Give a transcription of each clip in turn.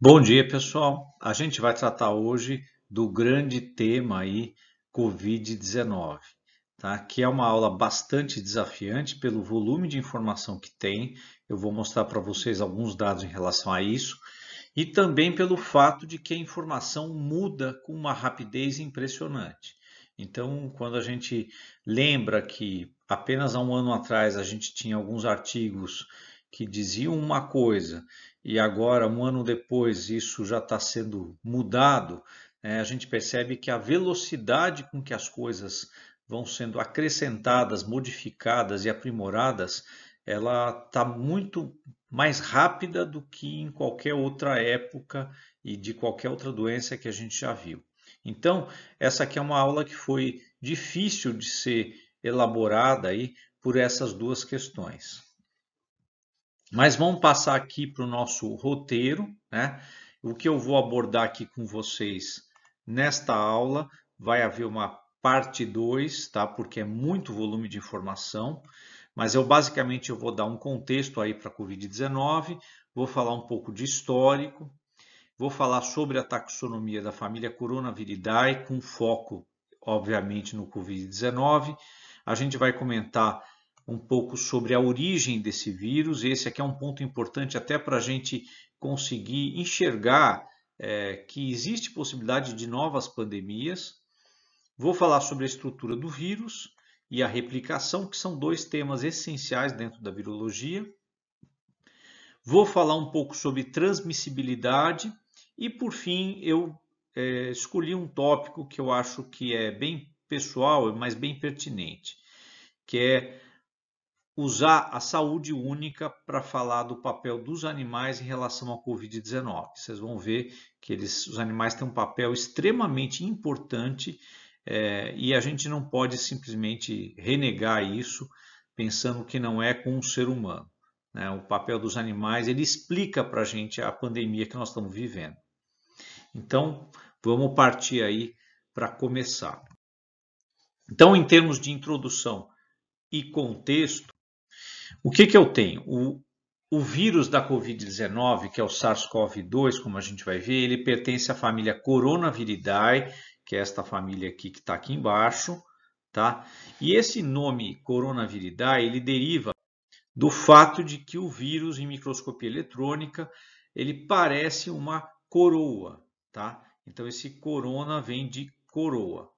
Bom dia, pessoal. A gente vai tratar hoje do grande tema aí COVID-19, tá? Que é uma aula bastante desafiante pelo volume de informação que tem. Eu vou mostrar para vocês alguns dados em relação a isso e também pelo fato de que a informação muda com uma rapidez impressionante. Então, quando a gente lembra que apenas há um ano atrás a gente tinha alguns artigos que diziam uma coisa e agora, um ano depois, isso já está sendo mudado, né, a gente percebe que a velocidade com que as coisas vão sendo acrescentadas, modificadas e aprimoradas, ela está muito mais rápida do que em qualquer outra época e de qualquer outra doença que a gente já viu. Então, essa aqui é uma aula que foi difícil de ser elaborada aí por essas duas questões. Mas vamos passar aqui para o nosso roteiro, né? O que eu vou abordar aqui com vocês nesta aula vai haver uma parte 2, tá? Porque é muito volume de informação, mas eu basicamente eu vou dar um contexto aí para a COVID-19, vou falar um pouco de histórico, vou falar sobre a taxonomia da família Coronaviridae com foco, obviamente, no COVID-19. A gente vai comentar um pouco sobre a origem desse vírus. Esse aqui é um ponto importante até para a gente conseguir enxergar é, que existe possibilidade de novas pandemias. Vou falar sobre a estrutura do vírus e a replicação, que são dois temas essenciais dentro da virologia. Vou falar um pouco sobre transmissibilidade e, por fim, eu é, escolhi um tópico que eu acho que é bem pessoal, mas bem pertinente, que é usar a saúde única para falar do papel dos animais em relação à Covid-19. Vocês vão ver que eles, os animais têm um papel extremamente importante é, e a gente não pode simplesmente renegar isso pensando que não é com o ser humano. Né? O papel dos animais ele explica para a gente a pandemia que nós estamos vivendo. Então, vamos partir aí para começar. Então, em termos de introdução e contexto, o que, que eu tenho? O, o vírus da Covid-19, que é o SARS-CoV-2, como a gente vai ver, ele pertence à família Coronaviridae, que é esta família aqui que está aqui embaixo, tá? E esse nome Coronaviridae, ele deriva do fato de que o vírus em microscopia eletrônica, ele parece uma coroa, tá? Então esse corona vem de coroa.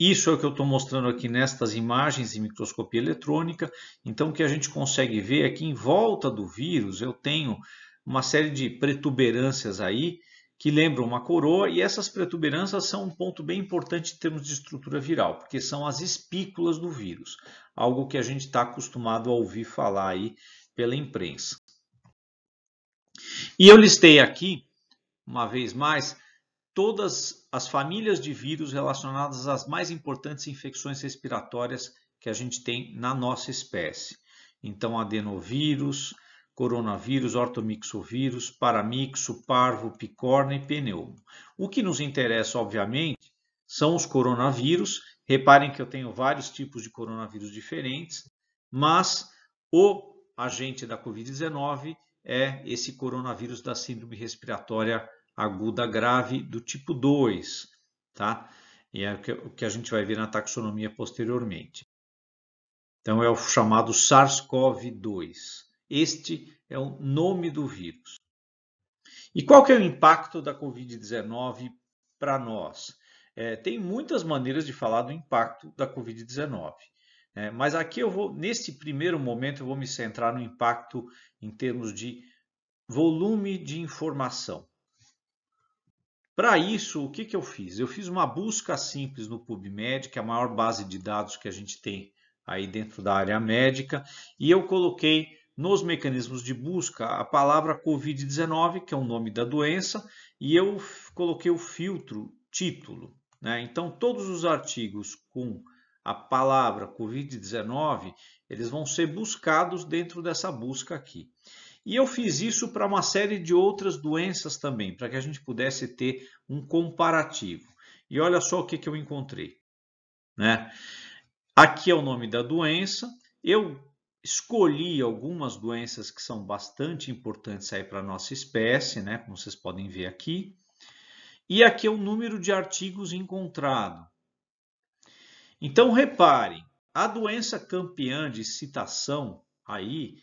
Isso é o que eu estou mostrando aqui nestas imagens em microscopia eletrônica. Então, o que a gente consegue ver é que em volta do vírus eu tenho uma série de protuberâncias aí que lembram uma coroa e essas protuberâncias são um ponto bem importante em termos de estrutura viral, porque são as espículas do vírus, algo que a gente está acostumado a ouvir falar aí pela imprensa. E eu listei aqui, uma vez mais, todas as famílias de vírus relacionadas às mais importantes infecções respiratórias que a gente tem na nossa espécie. Então, adenovírus, coronavírus, ortomixovírus, paramixo, parvo, picorna e pneumo. O que nos interessa, obviamente, são os coronavírus. Reparem que eu tenho vários tipos de coronavírus diferentes, mas o agente da Covid-19 é esse coronavírus da síndrome respiratória aguda grave do tipo 2, tá? E é o que a gente vai ver na taxonomia posteriormente. Então, é o chamado SARS-CoV-2. Este é o nome do vírus. E qual que é o impacto da Covid-19 para nós? É, tem muitas maneiras de falar do impacto da Covid-19. É, né? mas aqui eu vou, nesse primeiro momento, eu vou me centrar no impacto em termos de volume de informação. Para isso, o que, que eu fiz? Eu fiz uma busca simples no PubMed, que é a maior base de dados que a gente tem aí dentro da área médica, e eu coloquei nos mecanismos de busca a palavra COVID-19, que é o nome da doença, e eu coloquei o filtro título. Né? Então, todos os artigos com a palavra COVID-19, eles vão ser buscados dentro dessa busca aqui. E eu fiz isso para uma série de outras doenças também, para que a gente pudesse ter um comparativo. E olha só o que, que eu encontrei. Né? Aqui é o nome da doença. Eu escolhi algumas doenças que são bastante importantes aí para a nossa espécie, né? como vocês podem ver aqui. E aqui é o número de artigos encontrado. Então, reparem, a doença campeã de citação aí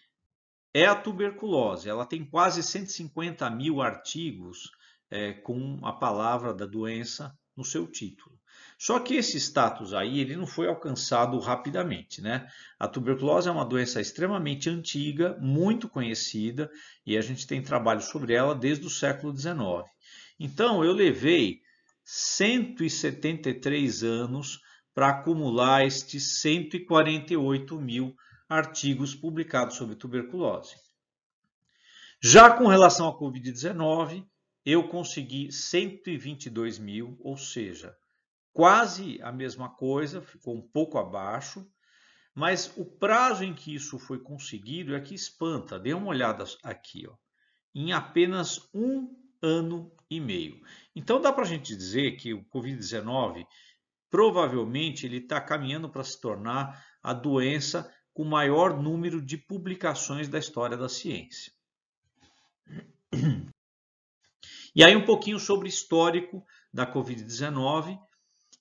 é a tuberculose. Ela tem quase 150 mil artigos é, com a palavra da doença no seu título. Só que esse status aí ele não foi alcançado rapidamente, né? A tuberculose é uma doença extremamente antiga, muito conhecida e a gente tem trabalho sobre ela desde o século XIX. Então eu levei 173 anos para acumular estes 148 mil artigos publicados sobre tuberculose. Já com relação à Covid-19, eu consegui 122 mil, ou seja, quase a mesma coisa, ficou um pouco abaixo, mas o prazo em que isso foi conseguido é que espanta. Dê uma olhada aqui, ó, em apenas um ano e meio. Então dá para a gente dizer que o Covid-19 provavelmente ele está caminhando para se tornar a doença com o maior número de publicações da história da ciência. E aí, um pouquinho sobre histórico da Covid-19.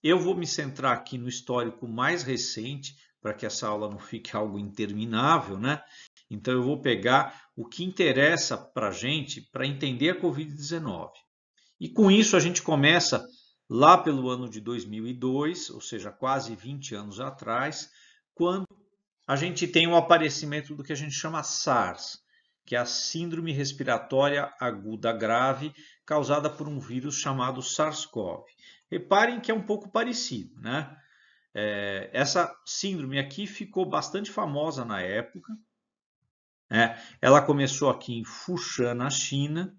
Eu vou me centrar aqui no histórico mais recente, para que essa aula não fique algo interminável, né? Então, eu vou pegar o que interessa para a gente para entender a Covid-19. E com isso, a gente começa lá pelo ano de 2002, ou seja, quase 20 anos atrás, quando a gente tem o um aparecimento do que a gente chama SARS, que é a Síndrome Respiratória Aguda Grave, causada por um vírus chamado SARS-CoV. Reparem que é um pouco parecido, né? É, essa síndrome aqui ficou bastante famosa na época. Né? Ela começou aqui em Fushan, na China,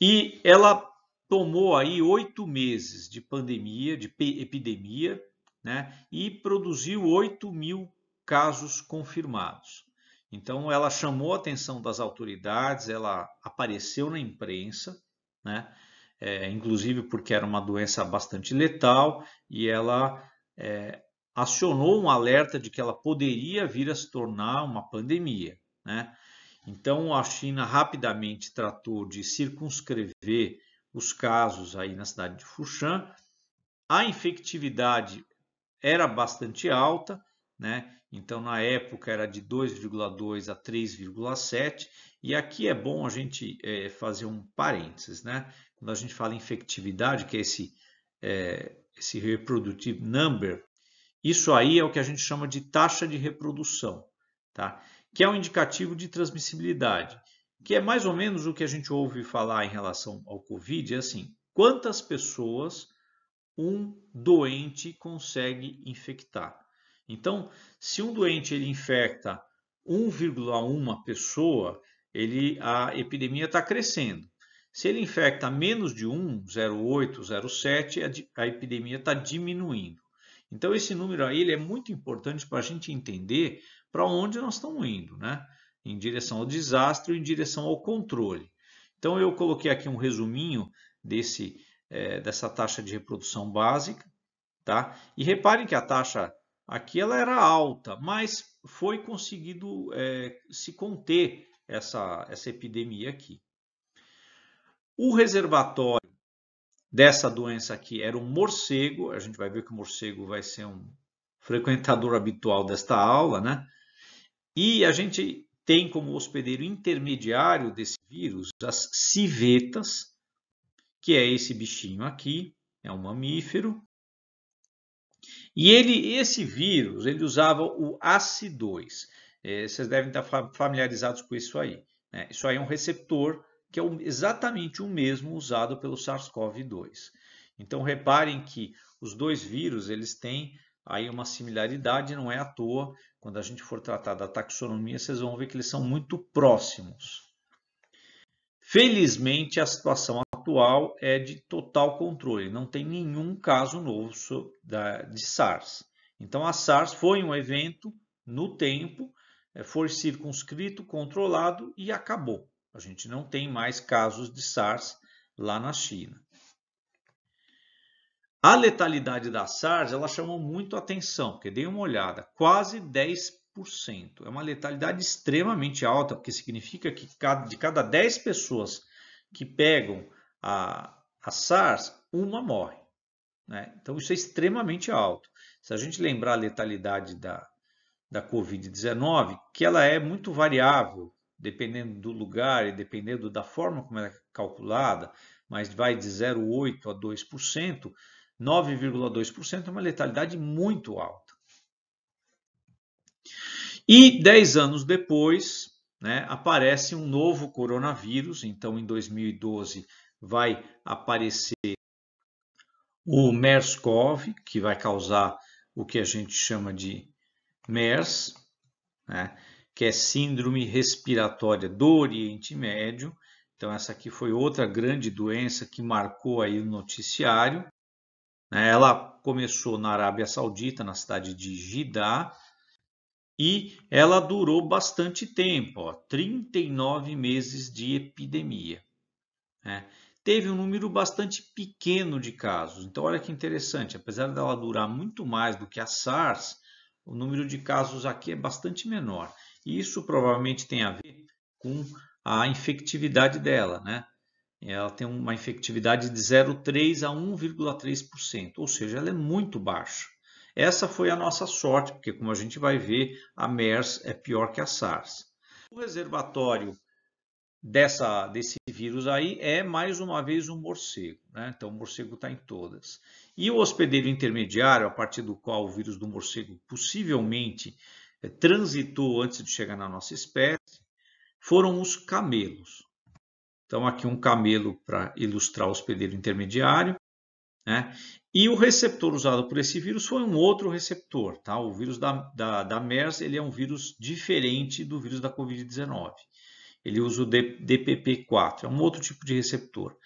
e ela tomou aí oito meses de pandemia, de epidemia, né, e produziu 8 mil casos confirmados. Então, ela chamou a atenção das autoridades, ela apareceu na imprensa, né, é, inclusive porque era uma doença bastante letal, e ela é, acionou um alerta de que ela poderia vir a se tornar uma pandemia. Né? Então, a China rapidamente tratou de circunscrever os casos aí na cidade de Fushan. A infectividade era bastante alta, né? Então na época era de 2,2 a 3,7 e aqui é bom a gente é, fazer um parênteses, né? Quando a gente fala infectividade, que é esse é, esse reproductive number, isso aí é o que a gente chama de taxa de reprodução, tá? Que é um indicativo de transmissibilidade, que é mais ou menos o que a gente ouve falar em relação ao COVID, é assim, quantas pessoas um doente consegue infectar. Então, se um doente ele infecta 1,1 pessoa, ele, a epidemia está crescendo. Se ele infecta menos de 1, 0,8, 0,7, a, a epidemia está diminuindo. Então, esse número aí ele é muito importante para a gente entender para onde nós estamos indo, né? em direção ao desastre em direção ao controle. Então, eu coloquei aqui um resuminho desse é, dessa taxa de reprodução básica. Tá? E reparem que a taxa aqui ela era alta, mas foi conseguido é, se conter essa, essa epidemia aqui. O reservatório dessa doença aqui era o um morcego. A gente vai ver que o morcego vai ser um frequentador habitual desta aula, né? E a gente tem como hospedeiro intermediário desse vírus as civetas, que é esse bichinho aqui, é um mamífero. E ele, esse vírus, ele usava o ACE2. É, vocês devem estar familiarizados com isso aí. Né? Isso aí é um receptor que é exatamente o mesmo usado pelo SARS-CoV-2. Então reparem que os dois vírus eles têm aí uma similaridade, não é à toa. Quando a gente for tratar da taxonomia, vocês vão ver que eles são muito próximos. Felizmente a situação atual é de total controle, não tem nenhum caso novo de SARS. Então, a SARS foi um evento no tempo, é, foi circunscrito, controlado e acabou. A gente não tem mais casos de SARS lá na China. A letalidade da SARS ela chamou muito atenção, porque dei uma olhada, quase 10%. É uma letalidade extremamente alta, porque significa que de cada 10 pessoas que pegam a, a SARS, uma morre. Né? Então, isso é extremamente alto. Se a gente lembrar a letalidade da, da Covid-19, que ela é muito variável, dependendo do lugar e dependendo da forma como ela é calculada, mas vai de 0,8% a 2%, 9,2% é uma letalidade muito alta. E 10 anos depois, né, aparece um novo coronavírus, então em 2012 vai aparecer o MERS-CoV, que vai causar o que a gente chama de MERS, né? que é Síndrome Respiratória do Oriente Médio. Então, essa aqui foi outra grande doença que marcou aí o noticiário. Né. Ela começou na Arábia Saudita, na cidade de Jidá, e ela durou bastante tempo, ó, 39 meses de epidemia. Né? teve um número bastante pequeno de casos. Então, olha que interessante, apesar dela durar muito mais do que a SARS, o número de casos aqui é bastante menor. E isso provavelmente tem a ver com a infectividade dela, né? Ela tem uma infectividade de 0,3 a 1,3%, ou seja, ela é muito baixa. Essa foi a nossa sorte, porque como a gente vai ver, a MERS é pior que a SARS. O reservatório dessa, desse vírus aí é mais uma vez um morcego, né? Então o morcego está em todas. E o hospedeiro intermediário, a partir do qual o vírus do morcego possivelmente eh, transitou antes de chegar na nossa espécie, foram os camelos. Então aqui um camelo para ilustrar o hospedeiro intermediário, né? E o receptor usado por esse vírus foi um outro receptor, tá? O vírus da, da, da MERS ele é um vírus diferente do vírus da Covid-19. Ele usa o DPP4, é um outro tipo de receptor.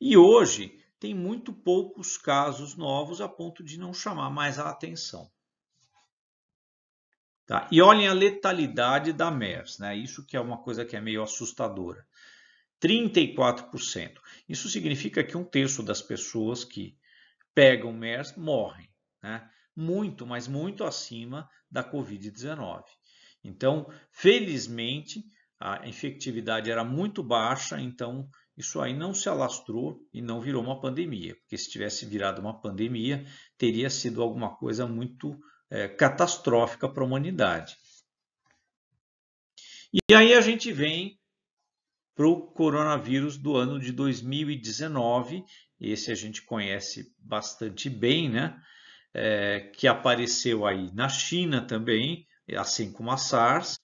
E hoje tem muito poucos casos novos a ponto de não chamar mais a atenção. Tá? E olhem a letalidade da MERS, né? isso que é uma coisa que é meio assustadora. 34%. Isso significa que um terço das pessoas que pegam MERS morrem. Né? Muito, mas muito acima da Covid-19. Então, felizmente, a infectividade era muito baixa, então isso aí não se alastrou e não virou uma pandemia, porque se tivesse virado uma pandemia, teria sido alguma coisa muito é, catastrófica para a humanidade. E aí a gente vem para o coronavírus do ano de 2019, esse a gente conhece bastante bem, né? É, que apareceu aí na China também, assim como a SARS,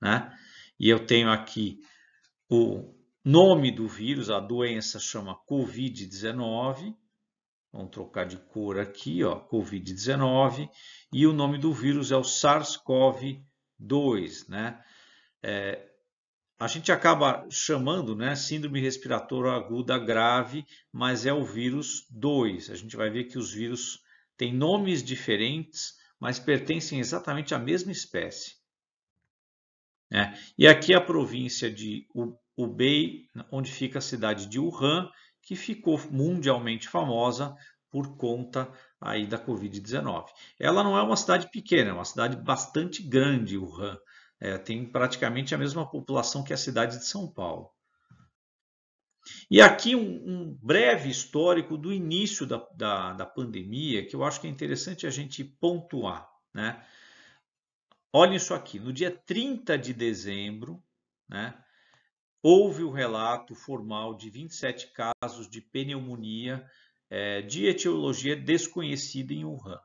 né? e eu tenho aqui o nome do vírus, a doença chama COVID-19. Vamos trocar de cor aqui, ó, COVID-19, e o nome do vírus é o SARS-CoV-2, né? É, a gente acaba chamando, né, síndrome respiratória aguda grave, mas é o vírus 2. A gente vai ver que os vírus têm nomes diferentes, mas pertencem exatamente à mesma espécie. É. E aqui a província de Hubei, onde fica a cidade de Wuhan, que ficou mundialmente famosa por conta aí da Covid-19. Ela não é uma cidade pequena, é uma cidade bastante grande, Wuhan. É, tem praticamente a mesma população que a cidade de São Paulo. E aqui um, um breve histórico do início da, da, da, pandemia, que eu acho que é interessante a gente pontuar. Né? Olha isso aqui, no dia 30 de dezembro, né, houve o relato formal de 27 casos de pneumonia é, de etiologia desconhecida em Wuhan.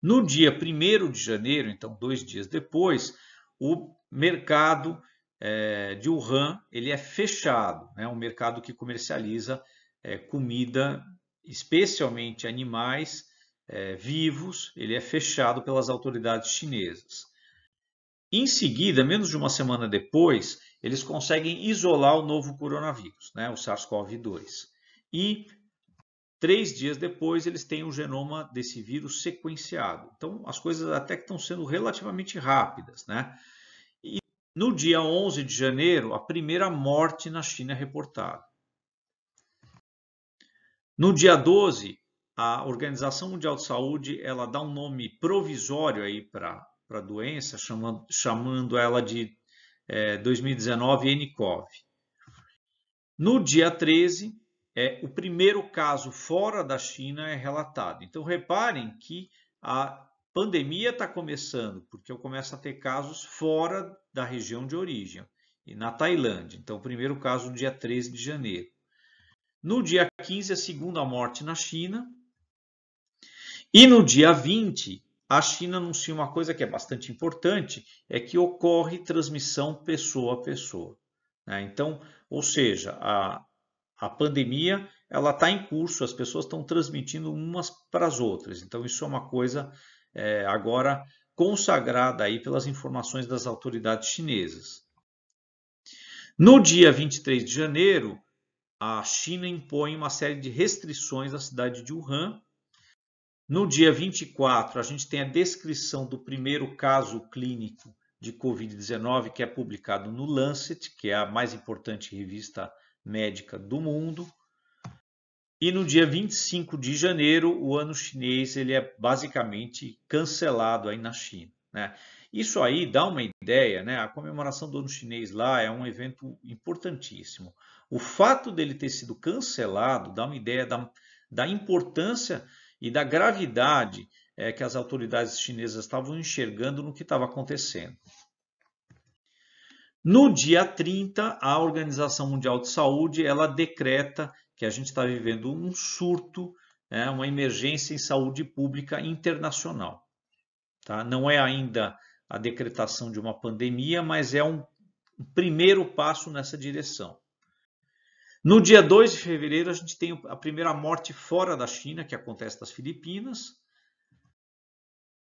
No dia 1 de janeiro, então dois dias depois, o mercado é, de Wuhan ele é fechado, é né? um mercado que comercializa é, comida, especialmente animais, é, vivos, ele é fechado pelas autoridades chinesas. Em seguida, menos de uma semana depois, eles conseguem isolar o novo coronavírus, né, o SARS-CoV-2. E três dias depois, eles têm o genoma desse vírus sequenciado. Então, as coisas até que estão sendo relativamente rápidas. Né? E no dia 11 de janeiro, a primeira morte na China é reportada. No dia 12, a Organização Mundial de Saúde ela dá um nome provisório aí para a doença, chamando, chamando ela de é, 2019 NCOV. No dia 13, é, o primeiro caso fora da China é relatado. Então, reparem que a pandemia está começando, porque eu começo a ter casos fora da região de origem, e na Tailândia. Então, o primeiro caso no dia 13 de janeiro. No dia 15, a segunda morte na China. E no dia 20, a China anuncia uma coisa que é bastante importante, é que ocorre transmissão pessoa a pessoa. Né? Então, ou seja, a, a pandemia ela está em curso, as pessoas estão transmitindo umas para as outras. Então, isso é uma coisa é, agora consagrada aí pelas informações das autoridades chinesas. No dia 23 de janeiro, a China impõe uma série de restrições à cidade de Wuhan, no dia 24, a gente tem a descrição do primeiro caso clínico de Covid-19, que é publicado no Lancet, que é a mais importante revista médica do mundo. E no dia 25 de janeiro, o ano chinês ele é basicamente cancelado aí na China. Né? Isso aí dá uma ideia, né? A comemoração do ano chinês lá é um evento importantíssimo. O fato dele ter sido cancelado dá uma ideia da, da importância e da gravidade é, que as autoridades chinesas estavam enxergando no que estava acontecendo. No dia 30, a Organização Mundial de Saúde ela decreta que a gente está vivendo um surto, é, uma emergência em saúde pública internacional. Tá? Não é ainda a decretação de uma pandemia, mas é um primeiro passo nessa direção. No dia 2 de fevereiro, a gente tem a primeira morte fora da China, que acontece nas Filipinas.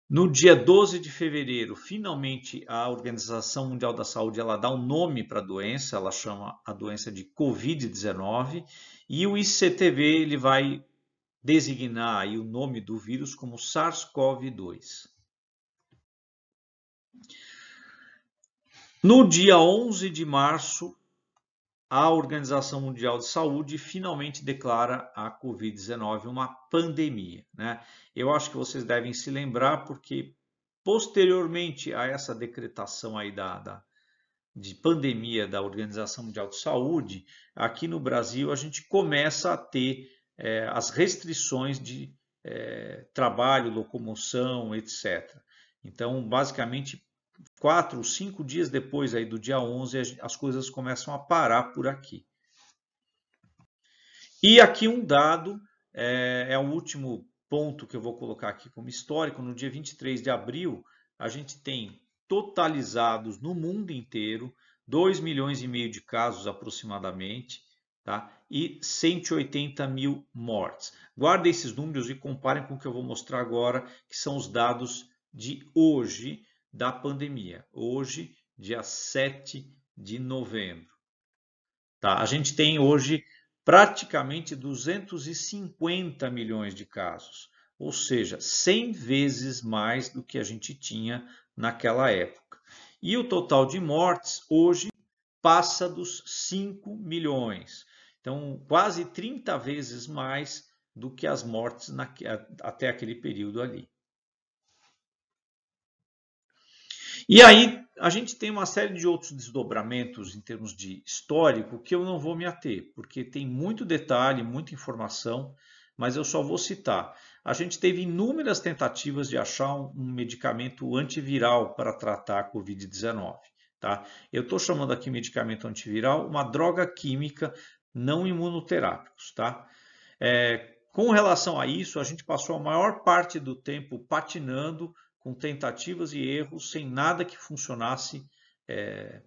No dia 12 de fevereiro, finalmente, a Organização Mundial da Saúde ela dá um nome para a doença, ela chama a doença de Covid-19, e o ICTV ele vai designar aí o nome do vírus como SARS-CoV-2. No dia 11 de março, a Organização Mundial de Saúde finalmente declara a Covid-19 uma pandemia. Né? Eu acho que vocês devem se lembrar, porque posteriormente a essa decretação aí da, da de pandemia da Organização Mundial de Saúde, aqui no Brasil a gente começa a ter é, as restrições de é, trabalho, locomoção, etc. Então, basicamente, quatro, cinco dias depois aí do dia 11, as coisas começam a parar por aqui. E aqui um dado, é, é o último ponto que eu vou colocar aqui como histórico. No dia 23 de abril, a gente tem totalizados no mundo inteiro 2 milhões e meio de casos aproximadamente tá? e 180 mil mortes. Guardem esses números e comparem com o que eu vou mostrar agora, que são os dados de hoje, da pandemia, hoje, dia 7 de novembro. Tá? A gente tem hoje praticamente 250 milhões de casos, ou seja, 100 vezes mais do que a gente tinha naquela época. E o total de mortes hoje passa dos 5 milhões. Então, quase 30 vezes mais do que as mortes na, até aquele período ali. E aí a gente tem uma série de outros desdobramentos em termos de histórico que eu não vou me ater, porque tem muito detalhe, muita informação, mas eu só vou citar. A gente teve inúmeras tentativas de achar um medicamento antiviral para tratar a Covid-19. Tá? Eu estou chamando aqui medicamento antiviral uma droga química não imunoterápicos. Tá? É, com relação a isso, a gente passou a maior parte do tempo patinando com tentativas e erros, sem nada que funcionasse é,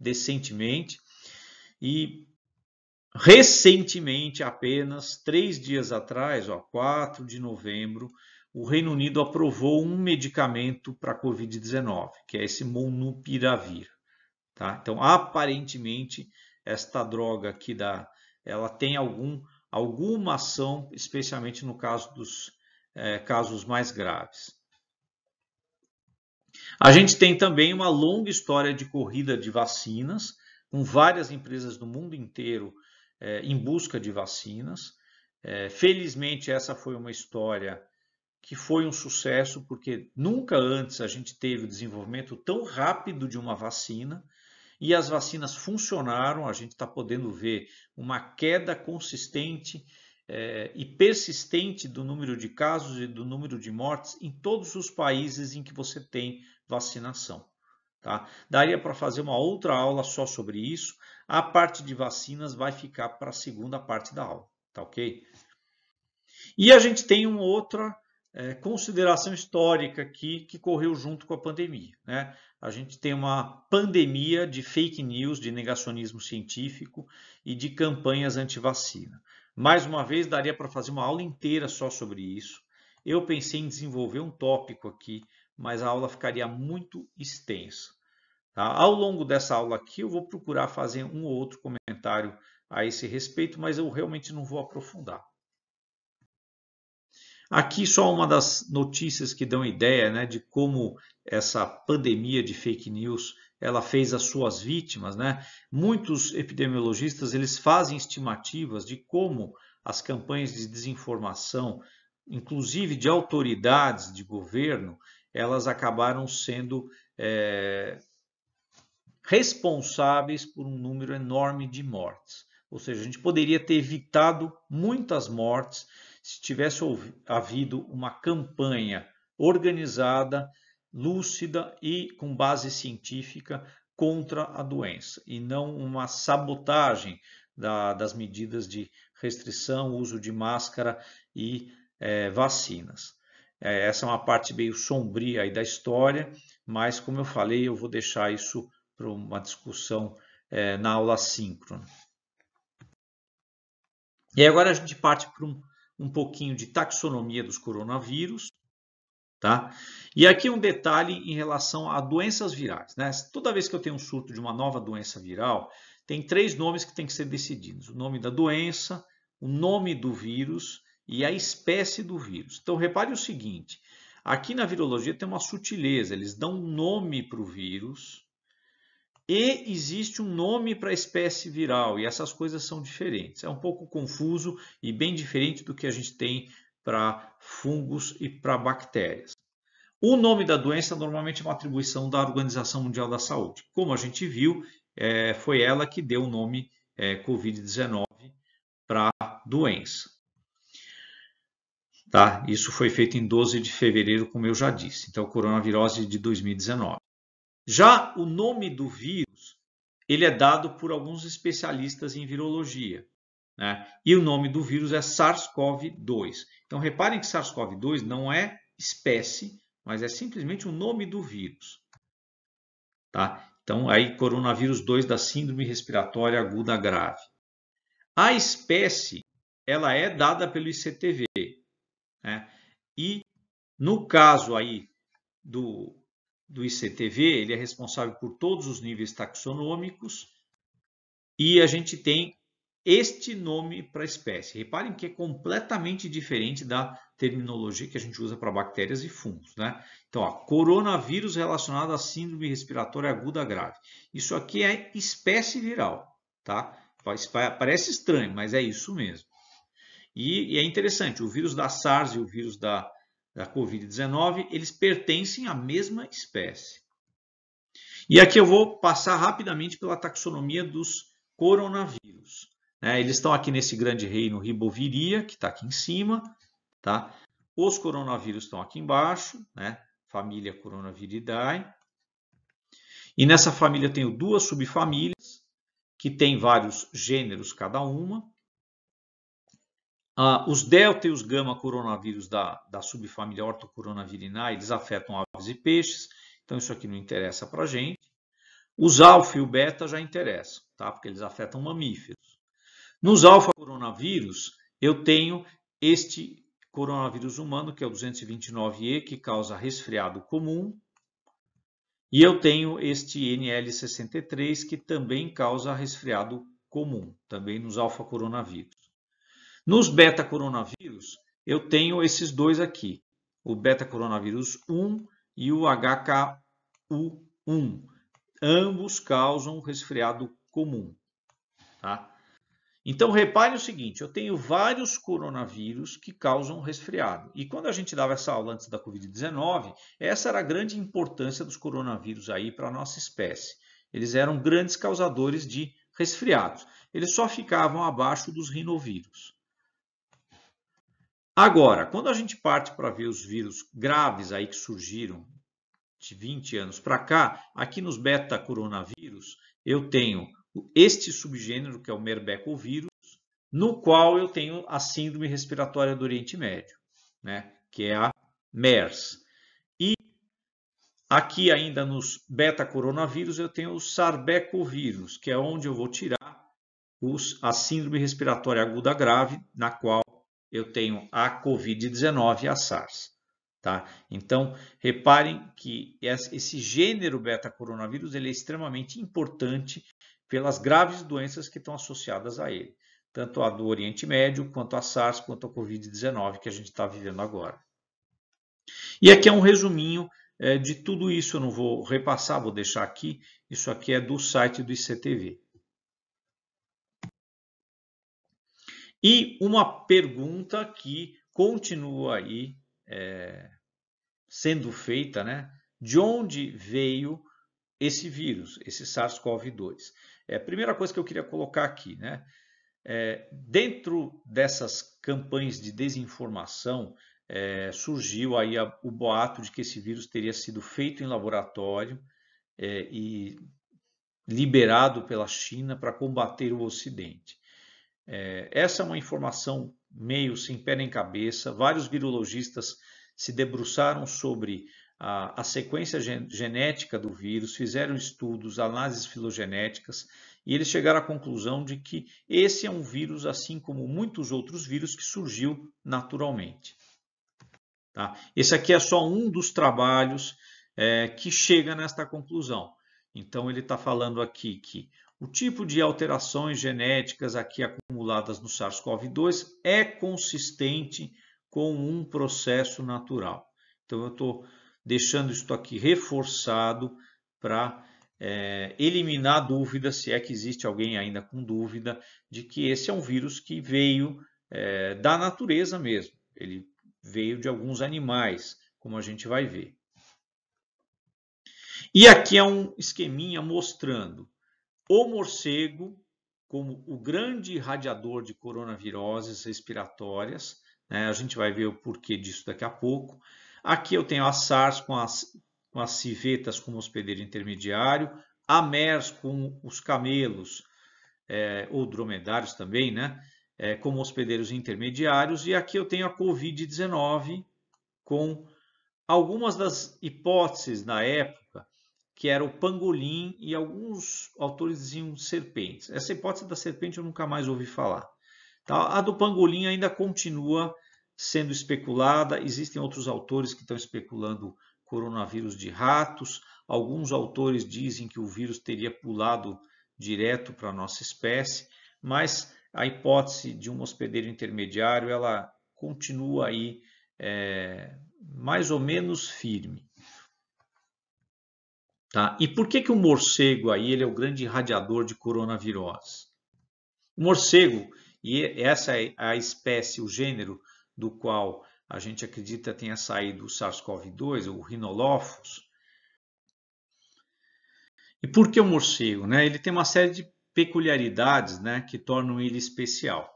decentemente. E recentemente, apenas três dias atrás, ó, 4 de novembro, o Reino Unido aprovou um medicamento para a Covid-19, que é esse monupiravir. Tá? Então, aparentemente, esta droga aqui dá ela tem algum, alguma ação, especialmente no caso dos é, casos mais graves. A gente tem também uma longa história de corrida de vacinas, com várias empresas do mundo inteiro é, em busca de vacinas. É, felizmente, essa foi uma história que foi um sucesso, porque nunca antes a gente teve o desenvolvimento tão rápido de uma vacina e as vacinas funcionaram. A gente está podendo ver uma queda consistente é, e persistente do número de casos e do número de mortes em todos os países em que você tem vacinação. Tá? Daria para fazer uma outra aula só sobre isso. A parte de vacinas vai ficar para a segunda parte da aula, tá ok? E a gente tem uma outra é, consideração histórica aqui que correu junto com a pandemia. Né? A gente tem uma pandemia de fake news, de negacionismo científico e de campanhas anti-vacina. Mais uma vez, daria para fazer uma aula inteira só sobre isso. Eu pensei em desenvolver um tópico aqui, mas a aula ficaria muito extensa. Tá? Ao longo dessa aula aqui, eu vou procurar fazer um ou outro comentário a esse respeito, mas eu realmente não vou aprofundar. Aqui só uma das notícias que dão ideia né, de como essa pandemia de fake news ela fez as suas vítimas, né? Muitos epidemiologistas eles fazem estimativas de como as campanhas de desinformação, inclusive de autoridades de governo, elas acabaram sendo é, responsáveis por um número enorme de mortes. Ou seja, a gente poderia ter evitado muitas mortes se tivesse havido uma campanha organizada lúcida e com base científica contra a doença e não uma sabotagem da, das medidas de restrição, uso de máscara e é, vacinas. É, essa é uma parte meio sombria aí da história, mas como eu falei, eu vou deixar isso para uma discussão é, na aula síncrona. E agora a gente parte para um, um pouquinho de taxonomia dos coronavírus, tá? E aqui um detalhe em relação a doenças virais. Né? Toda vez que eu tenho um surto de uma nova doença viral, tem três nomes que têm que ser decididos: o nome da doença, o nome do vírus e a espécie do vírus. Então, repare o seguinte: aqui na virologia tem uma sutileza, eles dão um nome para o vírus e existe um nome para a espécie viral, e essas coisas são diferentes. É um pouco confuso e bem diferente do que a gente tem para fungos e para bactérias. O nome da doença normalmente é uma atribuição da Organização Mundial da Saúde. Como a gente viu, é, foi ela que deu o nome é, Covid-19 para a doença. Tá? Isso foi feito em 12 de fevereiro, como eu já disse. Então, coronavirose de 2019. Já o nome do vírus, ele é dado por alguns especialistas em virologia. Né? E o nome do vírus é SARS-CoV-2. Então, reparem que SARS-CoV-2 não é espécie, mas é simplesmente o nome do vírus. Tá? Então, aí coronavírus 2 da síndrome respiratória aguda grave. A espécie, ela é dada pelo ICTV. Né? E no caso aí do, do ICTV, ele é responsável por todos os níveis taxonômicos e a gente tem este nome para a espécie. Reparem que é completamente diferente da terminologia que a gente usa para bactérias e fungos, né? Então, ó, coronavírus relacionado à síndrome respiratória aguda grave. Isso aqui é espécie viral, tá? Parece estranho, mas é isso mesmo. E, e é interessante, o vírus da SARS e o vírus da, da Covid-19, eles pertencem à mesma espécie. E aqui eu vou passar rapidamente pela taxonomia dos coronavírus. Né? Eles estão aqui nesse grande reino riboviria, que está aqui em cima, Tá? Os coronavírus estão aqui embaixo, né? família Coronaviridae. E nessa família eu tenho duas subfamílias, que tem vários gêneros cada uma. Ah, os delta e os gama coronavírus da, da subfamília Ortocoronaviridae, eles afetam aves e peixes, então isso aqui não interessa para a gente. Os alfa e o beta já interessam, tá? porque eles afetam mamíferos. Nos alfa coronavírus, eu tenho este coronavírus humano, que é o 229E, que causa resfriado comum. E eu tenho este NL63, que também causa resfriado comum, também nos alfa-coronavírus. Nos beta-coronavírus, eu tenho esses dois aqui, o beta-coronavírus 1 e o HKU1. Ambos causam resfriado comum. Tá? Então, repare o seguinte: eu tenho vários coronavírus que causam resfriado. E quando a gente dava essa aula antes da Covid-19, essa era a grande importância dos coronavírus aí para a nossa espécie. Eles eram grandes causadores de resfriados. Eles só ficavam abaixo dos rinovírus. Agora, quando a gente parte para ver os vírus graves aí que surgiram de 20 anos para cá, aqui nos beta coronavírus, eu tenho este subgênero, que é o merbecovírus, no qual eu tenho a síndrome respiratória do Oriente Médio, né? que é a MERS. E aqui ainda nos beta-coronavírus eu tenho o sarbecovírus, que é onde eu vou tirar os, a síndrome respiratória aguda grave, na qual eu tenho a COVID-19 e a SARS. Tá? Então, reparem que esse gênero beta-coronavírus ele é extremamente importante pelas graves doenças que estão associadas a ele, tanto a do Oriente Médio, quanto a SARS, quanto a Covid-19 que a gente está vivendo agora. E aqui é um resuminho é, de tudo isso, eu não vou repassar, vou deixar aqui. Isso aqui é do site do ICTV. E uma pergunta que continua aí é, sendo feita, né? De onde veio esse vírus, esse SARS-CoV-2? É, primeira coisa que eu queria colocar aqui, né? É, dentro dessas campanhas de desinformação, é, surgiu aí a, o boato de que esse vírus teria sido feito em laboratório é, e liberado pela China para combater o Ocidente. É, essa é uma informação meio sem pé nem cabeça. Vários virologistas se debruçaram sobre a, a sequência gen genética do vírus, fizeram estudos, análises filogenéticas, e eles chegaram à conclusão de que esse é um vírus, assim como muitos outros vírus, que surgiu naturalmente. Tá? Esse aqui é só um dos trabalhos é, que chega nesta conclusão. Então, ele está falando aqui que o tipo de alterações genéticas aqui acumuladas no SARS-CoV-2 é consistente com um processo natural. Então, eu estou deixando isso aqui reforçado para é, eliminar dúvida, se é que existe alguém ainda com dúvida, de que esse é um vírus que veio é, da natureza mesmo. Ele veio de alguns animais, como a gente vai ver. E aqui é um esqueminha mostrando o morcego como o grande irradiador de coronaviroses respiratórias. Né? A gente vai ver o porquê disso daqui a pouco. Aqui eu tenho a SARS com as, com as civetas como hospedeiro intermediário, a MERS com os camelos é, ou dromedários também, né? É, como hospedeiros intermediários. E aqui eu tenho a Covid-19 com algumas das hipóteses na época, que era o pangolim e alguns autores diziam serpentes. Essa hipótese da serpente eu nunca mais ouvi falar. Tá? A do pangolim ainda continua sendo especulada. Existem outros autores que estão especulando coronavírus de ratos. Alguns autores dizem que o vírus teria pulado direto para a nossa espécie, mas a hipótese de um hospedeiro intermediário ela continua aí é, mais ou menos firme. Tá? E por que, que o morcego aí ele é o grande radiador de coronavírus? O morcego, e essa é a espécie, o gênero do qual a gente acredita tenha saído o SARS-CoV-2, o Rhinolophus. E por que o morcego? Né? Ele tem uma série de peculiaridades né, que tornam ele especial.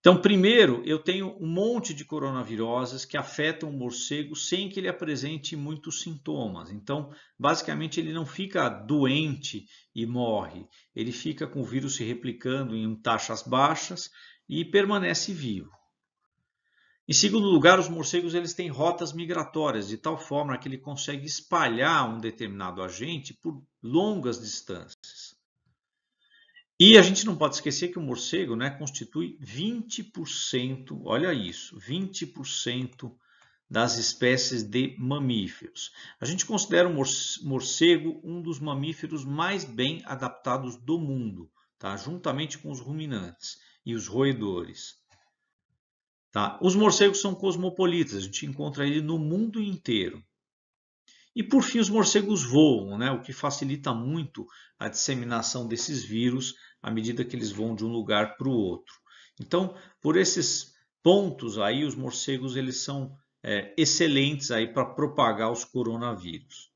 Então, primeiro, eu tenho um monte de coronaviroses que afetam o morcego sem que ele apresente muitos sintomas. Então, basicamente, ele não fica doente e morre. Ele fica com o vírus se replicando em taxas baixas e permanece vivo. Em segundo lugar, os morcegos eles têm rotas migratórias, de tal forma que ele consegue espalhar um determinado agente por longas distâncias. E a gente não pode esquecer que o morcego né, constitui 20%, olha isso, 20% das espécies de mamíferos. A gente considera o morcego um dos mamíferos mais bem adaptados do mundo, tá? juntamente com os ruminantes e os roedores. Tá? Os morcegos são cosmopolitas, a gente encontra ele no mundo inteiro. E por fim, os morcegos voam, né? o que facilita muito a disseminação desses vírus à medida que eles vão de um lugar para o outro. Então, por esses pontos aí, os morcegos eles são é, excelentes aí para propagar os coronavírus.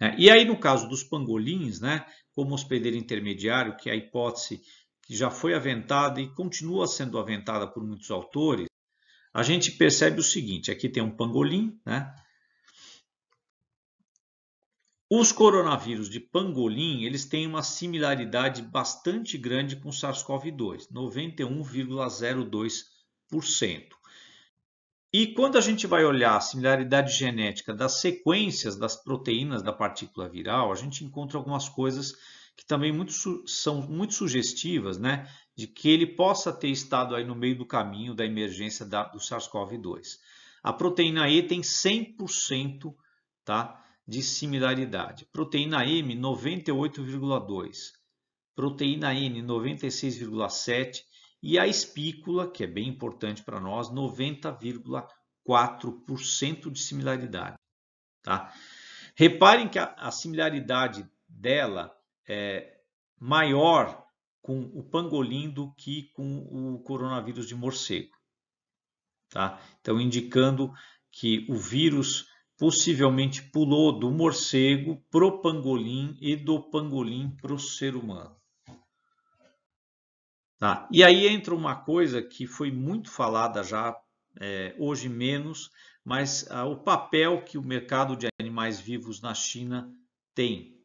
É, e aí, no caso dos pangolins, né, como hospedeiro intermediário, que é a hipótese que já foi aventada e continua sendo aventada por muitos autores, a gente percebe o seguinte: aqui tem um pangolim, né? Os coronavírus de pangolim, eles têm uma similaridade bastante grande com o SARS-CoV-2, 91,02%. E quando a gente vai olhar a similaridade genética das sequências das proteínas da partícula viral, a gente encontra algumas coisas que também muito, são muito sugestivas, né, de que ele possa ter estado aí no meio do caminho da emergência da, do SARS-CoV-2. A proteína E tem 100% tá, de similaridade. Proteína M, 98,2%. Proteína N, 96,7%. E a espícula, que é bem importante para nós, 90,4% de similaridade. Tá? Reparem que a, a similaridade dela é, maior com o pangolim do que com o coronavírus de morcego. Tá? Então, indicando que o vírus possivelmente pulou do morcego para o pangolim e do pangolim para o ser humano. Tá? E aí entra uma coisa que foi muito falada já, é, hoje menos, mas ah, o papel que o mercado de animais vivos na China tem.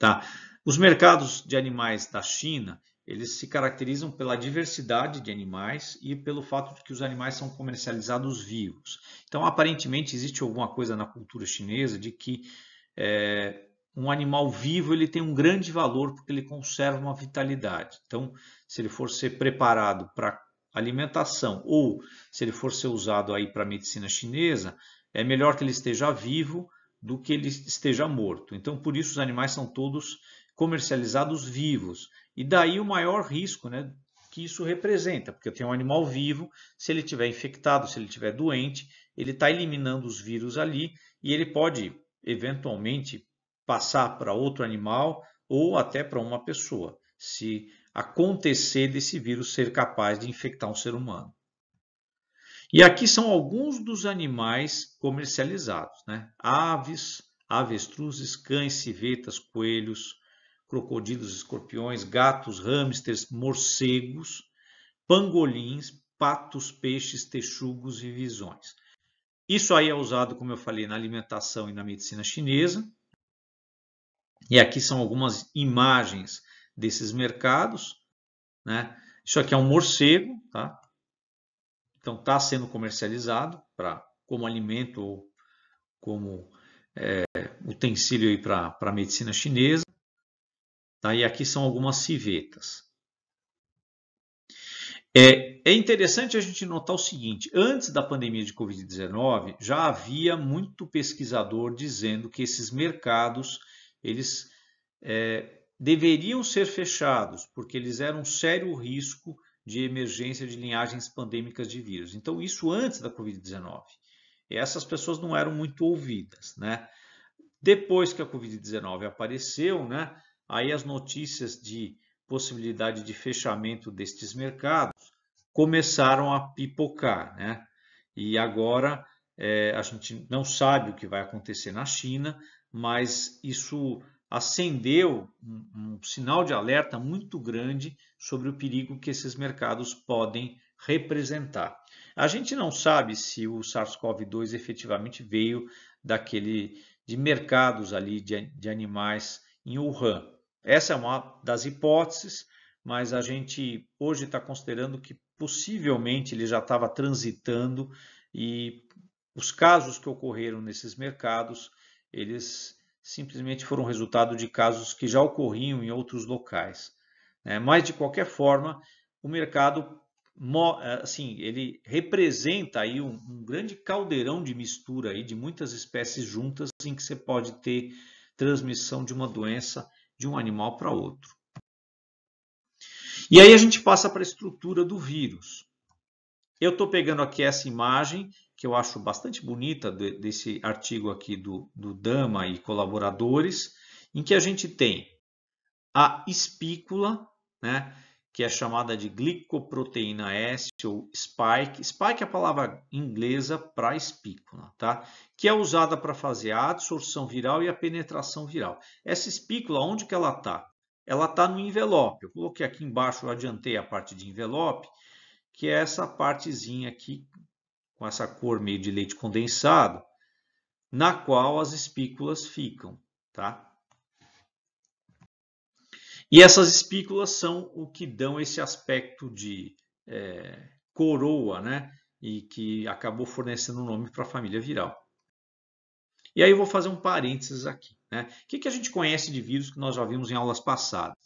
Tá? Os mercados de animais da China, eles se caracterizam pela diversidade de animais e pelo fato de que os animais são comercializados vivos. Então, aparentemente, existe alguma coisa na cultura chinesa de que é, um animal vivo ele tem um grande valor porque ele conserva uma vitalidade. Então, se ele for ser preparado para alimentação ou se ele for ser usado aí para a medicina chinesa, é melhor que ele esteja vivo do que ele esteja morto. Então, por isso, os animais são todos comercializados vivos. E daí o maior risco né, que isso representa, porque eu tenho um animal vivo, se ele estiver infectado, se ele estiver doente, ele está eliminando os vírus ali e ele pode, eventualmente, passar para outro animal ou até para uma pessoa, se acontecer desse vírus ser capaz de infectar um ser humano. E aqui são alguns dos animais comercializados, né? Aves, avestruzes, cães, civetas, coelhos, crocodilos, escorpiões, gatos, hamsters, morcegos, pangolins, patos, peixes, texugos e visões. Isso aí é usado, como eu falei, na alimentação e na medicina chinesa. E aqui são algumas imagens desses mercados, né? Isso aqui é um morcego, tá? Então está sendo comercializado para como alimento ou como é, utensílio para a medicina chinesa. Tá? E aqui são algumas civetas. É, é, interessante a gente notar o seguinte: antes da pandemia de Covid-19, já havia muito pesquisador dizendo que esses mercados eles é, deveriam ser fechados, porque eles eram um sério risco de emergência de linhagens pandêmicas de vírus. Então, isso antes da Covid-19. Essas pessoas não eram muito ouvidas, né? Depois que a Covid-19 apareceu, né? Aí as notícias de possibilidade de fechamento destes mercados começaram a pipocar, né? E agora é, a gente não sabe o que vai acontecer na China, mas isso acendeu um, um sinal de alerta muito grande sobre o perigo que esses mercados podem representar. A gente não sabe se o SARS-CoV-2 efetivamente veio daquele de mercados ali de, de animais em Wuhan. Essa é uma das hipóteses, mas a gente hoje está considerando que possivelmente ele já estava transitando e os casos que ocorreram nesses mercados, eles simplesmente foram resultado de casos que já ocorriam em outros locais. Né? Mas, de qualquer forma, o mercado assim, ele representa aí um, um grande caldeirão de mistura aí de muitas espécies juntas em que você pode ter transmissão de uma doença de um animal para outro. E aí a gente passa para a estrutura do vírus. Eu estou pegando aqui essa imagem que eu acho bastante bonita de, desse artigo aqui do, do Dama e colaboradores, em que a gente tem a espícula, né, que é chamada de glicoproteína S ou spike. Spike é a palavra inglesa para espícula, tá? Que é usada para fazer a absorção viral e a penetração viral. Essa espícula, onde que ela está? Ela está no envelope. Eu coloquei aqui embaixo, eu adiantei a parte de envelope, que é essa partezinha aqui com essa cor meio de leite condensado, na qual as espículas ficam, tá? E essas espículas são o que dão esse aspecto de é, coroa, né? E que acabou fornecendo o nome para a família viral. E aí eu vou fazer um parênteses aqui. Né? O que, que a gente conhece de vírus que nós já vimos em aulas passadas?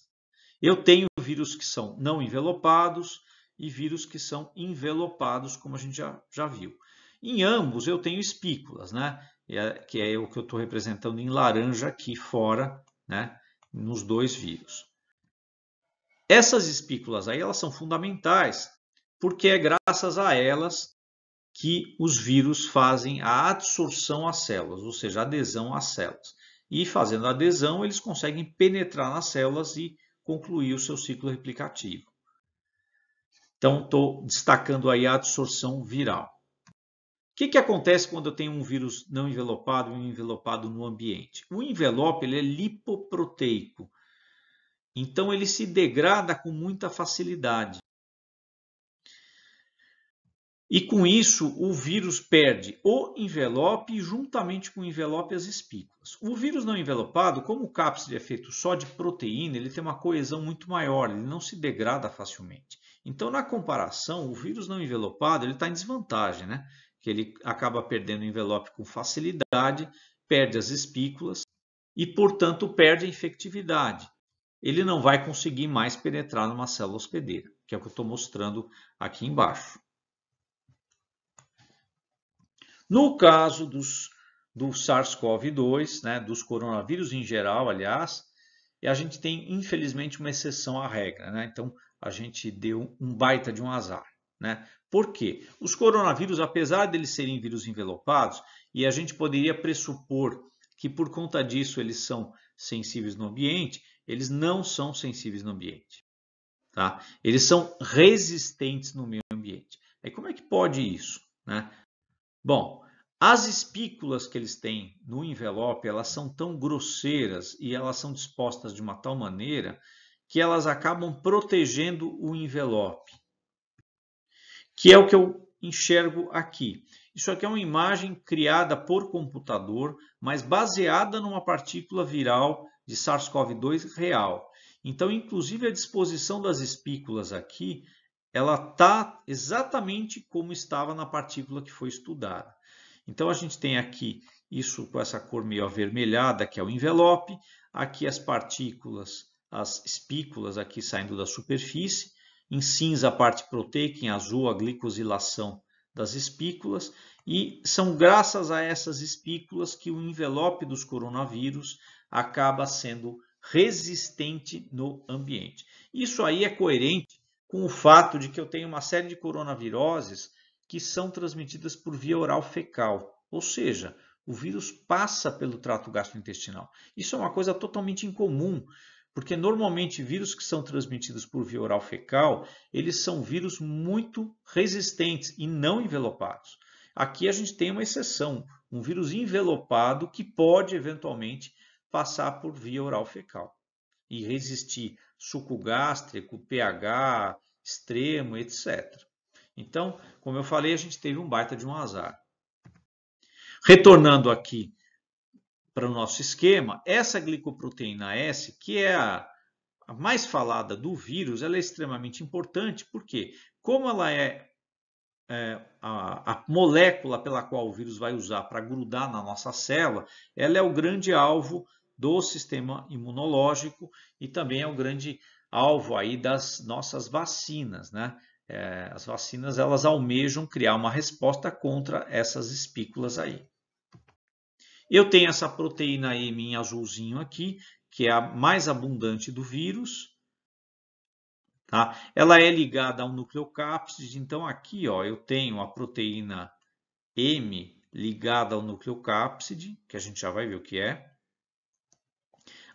Eu tenho vírus que são não envelopados, e vírus que são envelopados, como a gente já, já viu. Em ambos eu tenho espículas, né? É, que é o que eu estou representando em laranja aqui fora, né? nos dois vírus. Essas espículas aí elas são fundamentais, porque é graças a elas que os vírus fazem a adsorção às células, ou seja, adesão às células. E fazendo adesão, eles conseguem penetrar nas células e concluir o seu ciclo replicativo. Então, estou destacando aí a absorção viral. O que, que acontece quando eu tenho um vírus não envelopado e um envelopado no ambiente? O envelope ele é lipoproteico, então ele se degrada com muita facilidade. E com isso, o vírus perde o envelope e, juntamente com o envelope, as espículas. O vírus não envelopado, como o cápside é feito só de proteína, ele tem uma coesão muito maior, ele não se degrada facilmente. Então, na comparação, o vírus não envelopado está em desvantagem, né? que ele acaba perdendo o envelope com facilidade, perde as espículas e, portanto, perde a infectividade. Ele não vai conseguir mais penetrar numa célula hospedeira, que é o que eu estou mostrando aqui embaixo. No caso dos, do SARS-CoV-2, né, dos coronavírus em geral, aliás, a gente tem, infelizmente, uma exceção à regra. Né? Então, a gente deu um baita de um azar. Né? Por quê? Os coronavírus, apesar de eles serem vírus envelopados, e a gente poderia pressupor que por conta disso eles são sensíveis no ambiente, eles não são sensíveis no ambiente. Tá? Eles são resistentes no meio ambiente. E como é que pode isso? Né? Bom, as espículas que eles têm no envelope, elas são tão grosseiras e elas são dispostas de uma tal maneira que elas acabam protegendo o envelope, que é o que eu enxergo aqui. Isso aqui é uma imagem criada por computador, mas baseada numa partícula viral de SARS-CoV-2 real. Então, inclusive, a disposição das espículas aqui, ela está exatamente como estava na partícula que foi estudada. Então, a gente tem aqui isso com essa cor meio avermelhada, que é o envelope, aqui as partículas as espículas aqui saindo da superfície, em cinza a parte proteica, em azul a glicosilação das espículas, e são graças a essas espículas que o envelope dos coronavírus acaba sendo resistente no ambiente. Isso aí é coerente com o fato de que eu tenho uma série de coronaviroses que são transmitidas por via oral fecal, ou seja, o vírus passa pelo trato gastrointestinal. Isso é uma coisa totalmente incomum porque normalmente vírus que são transmitidos por via oral fecal, eles são vírus muito resistentes e não envelopados. Aqui a gente tem uma exceção, um vírus envelopado que pode eventualmente passar por via oral fecal e resistir suco gástrico, pH extremo, etc. Então, como eu falei, a gente teve um baita de um azar. Retornando aqui para o nosso esquema, essa glicoproteína S, que é a, a mais falada do vírus, ela é extremamente importante, porque como ela é, é a, a, molécula pela qual o vírus vai usar para grudar na nossa célula, ela é o grande alvo do sistema imunológico e também é o grande alvo aí das nossas vacinas, né? É, as vacinas elas almejam criar uma resposta contra essas espículas aí. Eu tenho essa proteína M em azulzinho aqui, que é a mais abundante do vírus. Tá? Ela é ligada ao nucleocápside, então aqui ó, eu tenho a proteína M ligada ao nucleocápside, que a gente já vai ver o que é.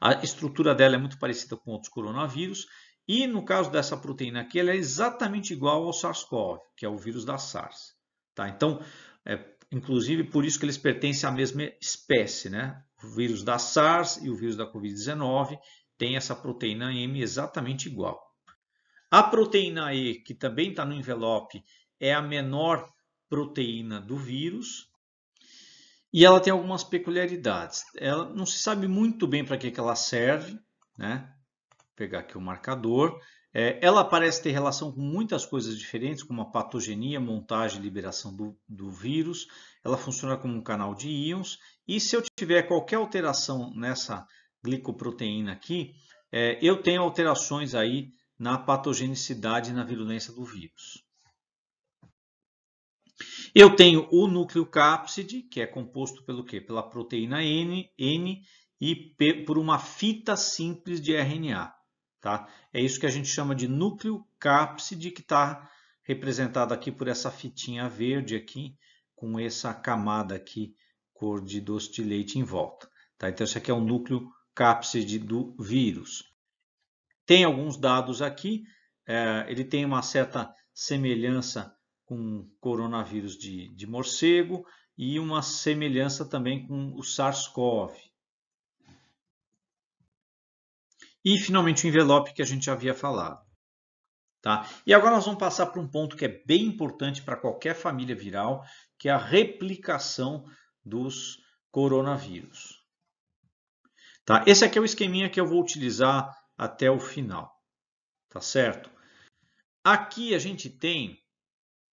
A estrutura dela é muito parecida com outros coronavírus. E no caso dessa proteína aqui, ela é exatamente igual ao SARS-CoV, que é o vírus da SARS. Tá? Então, é, Inclusive, por isso que eles pertencem à mesma espécie, né? O vírus da SARS e o vírus da Covid-19 têm essa proteína M exatamente igual. A proteína E, que também está no envelope, é a menor proteína do vírus e ela tem algumas peculiaridades. Ela não se sabe muito bem para que, que ela serve, né? Vou pegar aqui o marcador. É, ela parece ter relação com muitas coisas diferentes, como a patogenia, montagem e liberação do, do vírus. Ela funciona como um canal de íons. E se eu tiver qualquer alteração nessa glicoproteína aqui, é, eu tenho alterações aí na patogenicidade e na virulência do vírus. Eu tenho o núcleo cápside, que é composto pelo quê? Pela proteína N, N e por uma fita simples de RNA. Tá? É isso que a gente chama de núcleo cápside, que está representado aqui por essa fitinha verde aqui, com essa camada aqui, cor de doce de leite em volta. Tá? Então, esse aqui é o núcleo cápside do vírus. Tem alguns dados aqui, é, ele tem uma certa semelhança com coronavírus de, de morcego e uma semelhança também com o SARS-CoV. E, finalmente, o envelope que a gente já havia falado. Tá? E agora nós vamos passar para um ponto que é bem importante para qualquer família viral, que é a replicação dos coronavírus. Tá? Esse aqui é o esqueminha que eu vou utilizar até o final. Tá certo? Aqui a gente tem,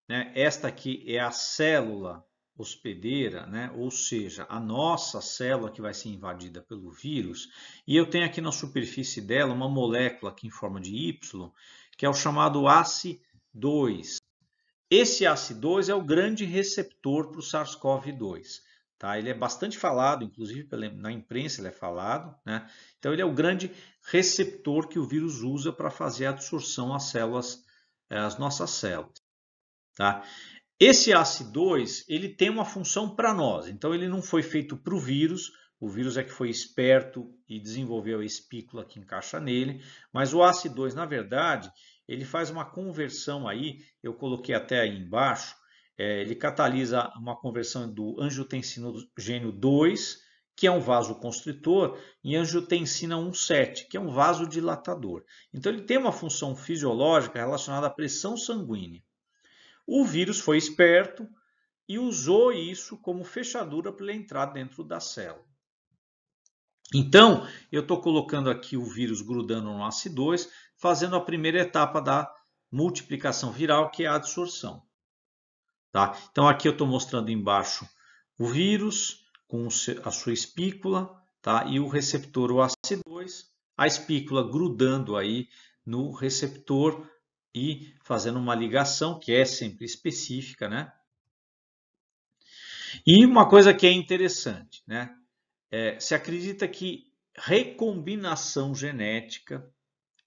né, esta aqui é a célula hospedeira, né? ou seja, a nossa célula que vai ser invadida pelo vírus, e eu tenho aqui na superfície dela uma molécula aqui em forma de Y, que é o chamado ACE2. Esse ACE2 é o grande receptor para o SARS-CoV-2. Tá? Ele é bastante falado, inclusive na imprensa ele é falado. Né? Então, ele é o grande receptor que o vírus usa para fazer a absorção às células, eh, às nossas células. Tá? Esse ACE2 ele tem uma função para nós, então ele não foi feito para o vírus, o vírus é que foi esperto e desenvolveu a espícula que encaixa nele, mas o ACE2, na verdade, ele faz uma conversão aí, eu coloquei até aí embaixo, é, ele catalisa uma conversão do angiotensinogênio gênio 2, que é um vasoconstritor, e angiotensina 1,7, que é um vasodilatador. Então ele tem uma função fisiológica relacionada à pressão sanguínea. O vírus foi esperto e usou isso como fechadura para ele entrar dentro da célula. Então, eu estou colocando aqui o vírus grudando no ACE2, fazendo a primeira etapa da multiplicação viral, que é a adsorção. Tá? Então, aqui eu estou mostrando embaixo o vírus com a sua espícula tá? e o receptor, o AC2, a espícula grudando aí no receptor e fazendo uma ligação que é sempre específica, né? E uma coisa que é interessante, né? É, se acredita que recombinação genética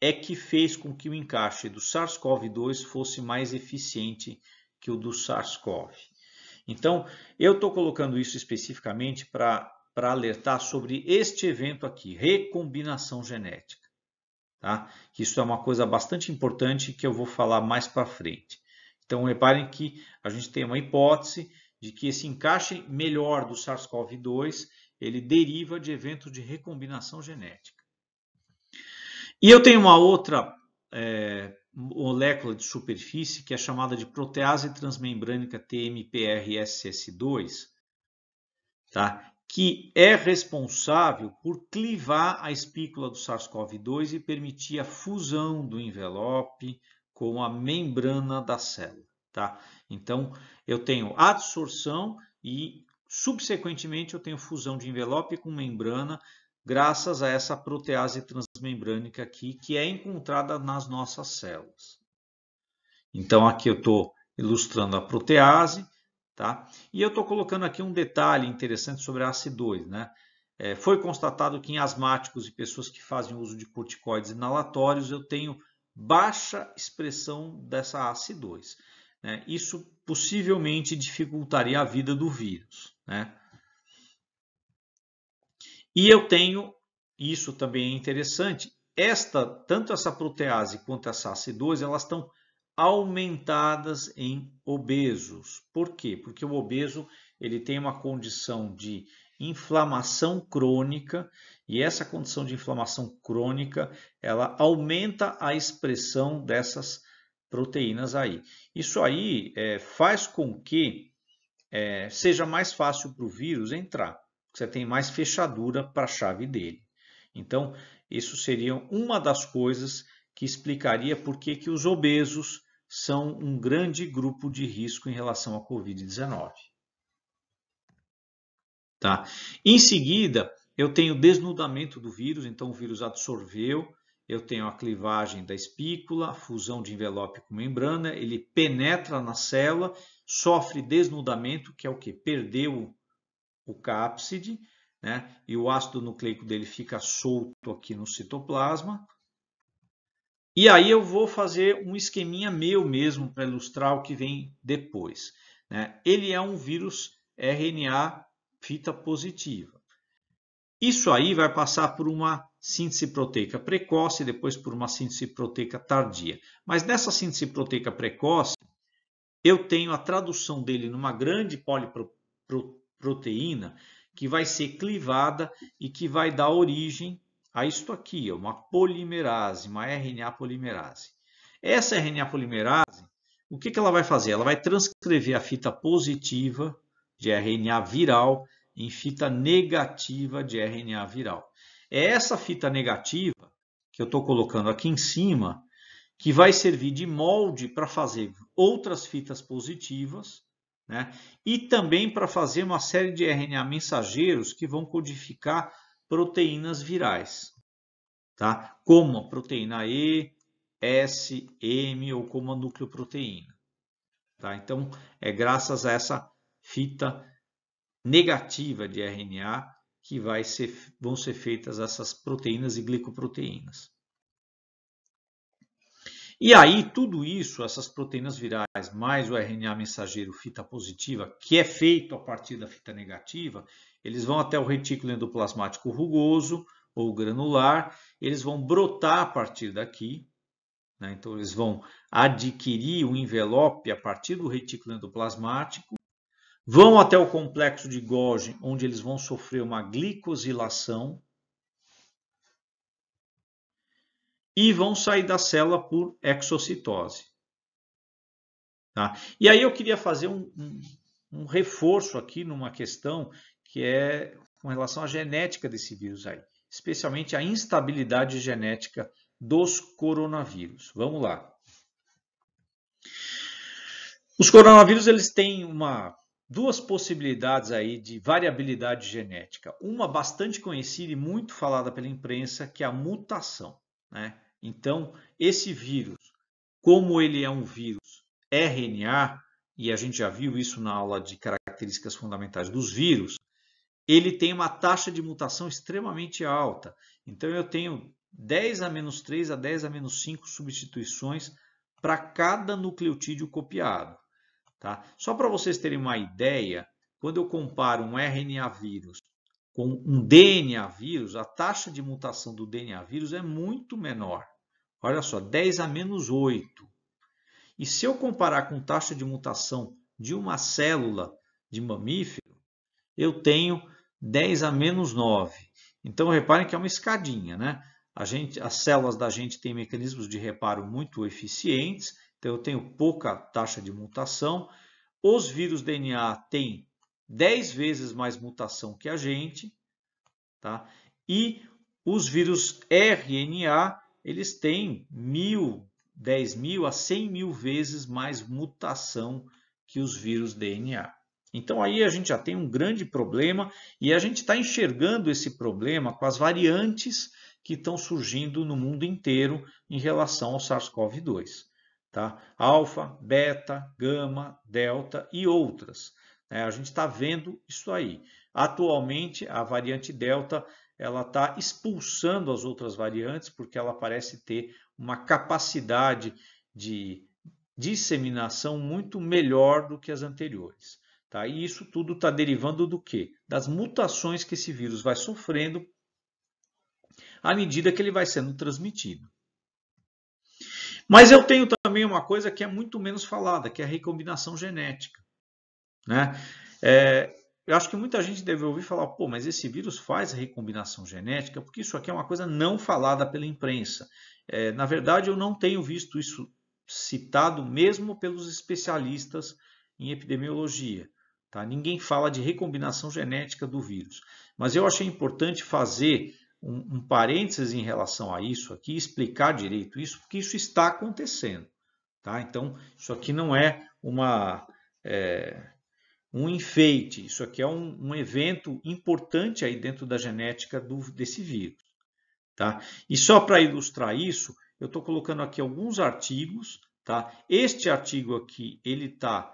é que fez com que o encaixe do SARS-CoV-2 fosse mais eficiente que o do SARS-CoV. Então, eu estou colocando isso especificamente para alertar sobre este evento aqui, recombinação genética. Tá? Isso é uma coisa bastante importante que eu vou falar mais para frente. Então, reparem que a gente tem uma hipótese de que esse encaixe melhor do SARS-CoV-2 ele deriva de eventos de recombinação genética. E eu tenho uma outra é, molécula de superfície que é chamada de protease transmembrânica TMPRSS2, tá? que é responsável por clivar a espícula do SARS-CoV-2 e permitir a fusão do envelope com a membrana da célula. Tá? Então, eu tenho adsorção e, subsequentemente, eu tenho fusão de envelope com membrana graças a essa protease transmembrânica aqui, que é encontrada nas nossas células. Então, aqui eu estou ilustrando a protease, Tá? E eu estou colocando aqui um detalhe interessante sobre a ACE2. Né? É, foi constatado que em asmáticos e pessoas que fazem uso de corticoides inalatórios, eu tenho baixa expressão dessa ACE2. Né? Isso possivelmente dificultaria a vida do vírus. Né? E eu tenho, isso também é interessante, esta, tanto essa protease quanto essa ACE2, elas estão aumentadas em obesos. Por quê? Porque o obeso ele tem uma condição de inflamação crônica e essa condição de inflamação crônica ela aumenta a expressão dessas proteínas aí. Isso aí é, faz com que é, seja mais fácil para o vírus entrar. Você tem mais fechadura para a chave dele. Então, isso seria uma das coisas que explicaria por que, que os obesos são um grande grupo de risco em relação à Covid-19. Tá? Em seguida, eu tenho desnudamento do vírus, então o vírus absorveu, eu tenho a clivagem da espícula, fusão de envelope com membrana, ele penetra na célula, sofre desnudamento, que é o que? Perdeu o cápside, né? e o ácido nucleico dele fica solto aqui no citoplasma, e aí eu vou fazer um esqueminha meu mesmo para ilustrar o que vem depois. Né? Ele é um vírus RNA fita positiva. Isso aí vai passar por uma síntese proteica precoce, depois por uma síntese proteica tardia. Mas nessa síntese proteica precoce, eu tenho a tradução dele numa grande poliproteína que vai ser clivada e que vai dar origem a ah, isto aqui, é uma polimerase, uma RNA polimerase. Essa RNA polimerase, o que, que ela vai fazer? Ela vai transcrever a fita positiva de RNA viral em fita negativa de RNA viral. É essa fita negativa que eu estou colocando aqui em cima que vai servir de molde para fazer outras fitas positivas né? e também para fazer uma série de RNA mensageiros que vão codificar proteínas virais, tá? como a proteína E, S, M ou como a nucleoproteína. Tá? Então, é graças a essa fita negativa de RNA que vai ser, vão ser feitas essas proteínas e glicoproteínas. E aí, tudo isso, essas proteínas virais, mais o RNA mensageiro fita positiva, que é feito a partir da fita negativa, eles vão até o retículo endoplasmático rugoso ou granular, eles vão brotar a partir daqui, né? então eles vão adquirir um envelope a partir do retículo endoplasmático, vão até o complexo de Golgi, onde eles vão sofrer uma glicosilação e vão sair da célula por exocitose. Tá? E aí eu queria fazer um, um, um reforço aqui numa questão que é com relação à genética desse vírus aí, especialmente a instabilidade genética dos coronavírus. Vamos lá. Os coronavírus eles têm uma duas possibilidades aí de variabilidade genética. Uma bastante conhecida e muito falada pela imprensa, que é a mutação. Né? Então, esse vírus, como ele é um vírus RNA, e a gente já viu isso na aula de características fundamentais dos vírus, ele tem uma taxa de mutação extremamente alta. Então, eu tenho 10 a menos 3 a 10 a menos 5 substituições para cada nucleotídeo copiado. Tá? Só para vocês terem uma ideia, quando eu comparo um RNA vírus com um DNA vírus, a taxa de mutação do DNA vírus é muito menor. Olha só, 10 a menos 8. E se eu comparar com taxa de mutação de uma célula de mamífero, eu tenho 10 a menos 9. Então, reparem que é uma escadinha, né? A gente, as células da gente têm mecanismos de reparo muito eficientes, então eu tenho pouca taxa de mutação. Os vírus DNA têm 10 vezes mais mutação que a gente, tá? E os vírus RNA, eles têm mil, 10 mil a 100 mil vezes mais mutação que os vírus DNA. Então aí a gente já tem um grande problema e a gente está enxergando esse problema com as variantes que estão surgindo no mundo inteiro em relação ao SARS-CoV-2. Tá? Alfa, beta, gama, delta e outras. É, a gente está vendo isso aí. Atualmente, a variante delta ela está expulsando as outras variantes porque ela parece ter uma capacidade de disseminação muito melhor do que as anteriores. Tá? E isso tudo está derivando do quê? Das mutações que esse vírus vai sofrendo à medida que ele vai sendo transmitido. Mas eu tenho também uma coisa que é muito menos falada, que é a recombinação genética. Né? É, eu acho que muita gente deve ouvir falar, pô, mas esse vírus faz recombinação genética, porque isso aqui é uma coisa não falada pela imprensa. É, na verdade, eu não tenho visto isso citado mesmo pelos especialistas em epidemiologia. Tá? Ninguém fala de recombinação genética do vírus. Mas eu achei importante fazer um, um parênteses em relação a isso aqui, explicar direito isso, porque isso está acontecendo. Tá? Então, isso aqui não é uma. É, um enfeite, isso aqui é um, um, evento importante aí dentro da genética do, desse vírus. Tá? E só para ilustrar isso, eu estou colocando aqui alguns artigos. Tá? Este artigo aqui, ele está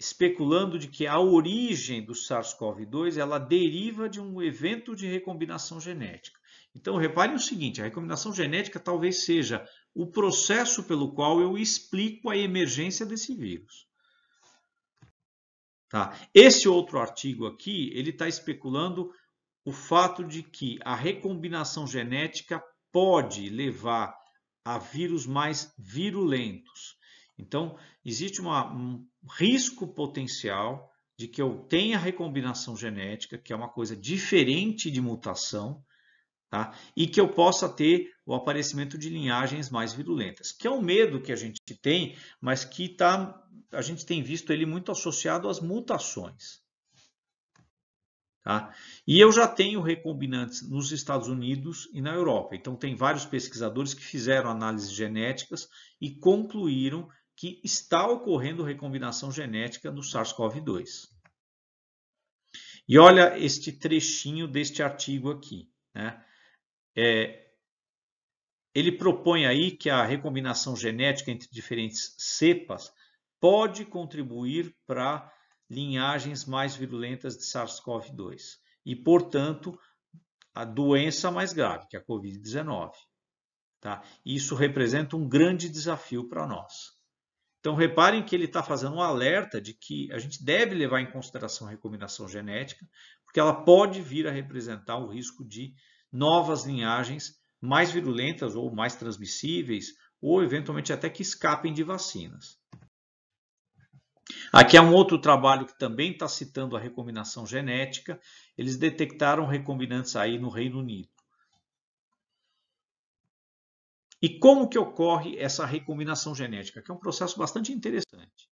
especulando de que a origem do SARS-CoV-2 ela deriva de um evento de recombinação genética. Então reparem o seguinte, a recombinação genética talvez seja o processo pelo qual eu explico a emergência desse vírus. Tá? Esse outro artigo aqui, ele está especulando o fato de que a recombinação genética pode levar a vírus mais virulentos. Então, existe uma, um risco potencial de que eu tenha recombinação genética, que é uma coisa diferente de mutação, tá? e que eu possa ter o aparecimento de linhagens mais virulentas, que é um medo que a gente tem, mas que tá, a gente tem visto ele muito associado às mutações. Tá? E eu já tenho recombinantes nos Estados Unidos e na Europa. Então, tem vários pesquisadores que fizeram análises genéticas e concluíram que está ocorrendo recombinação genética no SARS-CoV-2. E olha este trechinho deste artigo aqui. Né? É, ele propõe aí que a recombinação genética entre diferentes cepas pode contribuir para linhagens mais virulentas de SARS-CoV-2 e, portanto, a doença mais grave, que é a COVID-19. Tá? Isso representa um grande desafio para nós. Então, reparem que ele está fazendo um alerta de que a gente deve levar em consideração a recombinação genética, porque ela pode vir a representar o risco de novas linhagens mais virulentas ou mais transmissíveis, ou eventualmente até que escapem de vacinas. Aqui é um outro trabalho que também está citando a recombinação genética. Eles detectaram recombinantes aí no Reino Unido. E como que ocorre essa recombinação genética, que é um processo bastante interessante.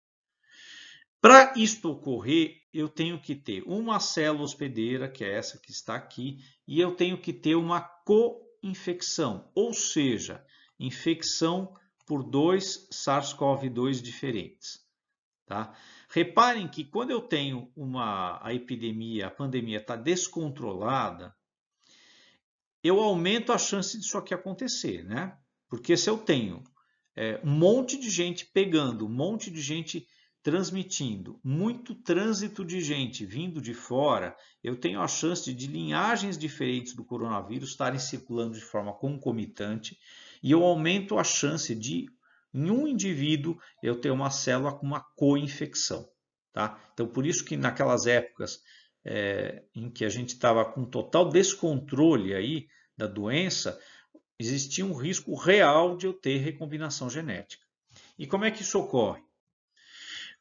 Para isto ocorrer, eu tenho que ter uma célula hospedeira, que é essa que está aqui, e eu tenho que ter uma co-infecção, ou seja, infecção por dois SARS-CoV-2 diferentes. Tá? Reparem que quando eu tenho uma a epidemia, a pandemia está descontrolada, eu aumento a chance disso aqui acontecer, né? Porque se eu tenho é, um monte de gente pegando, um monte de gente transmitindo, muito trânsito de gente vindo de fora, eu tenho a chance de, linhagens diferentes do coronavírus estarem circulando de forma concomitante e eu aumento a chance de, em um indivíduo, eu ter uma célula com uma coinfecção. Tá? Então, por isso que naquelas épocas é, em que a gente estava com total descontrole aí da doença, Existia um risco real de eu ter recombinação genética. E como é que isso ocorre?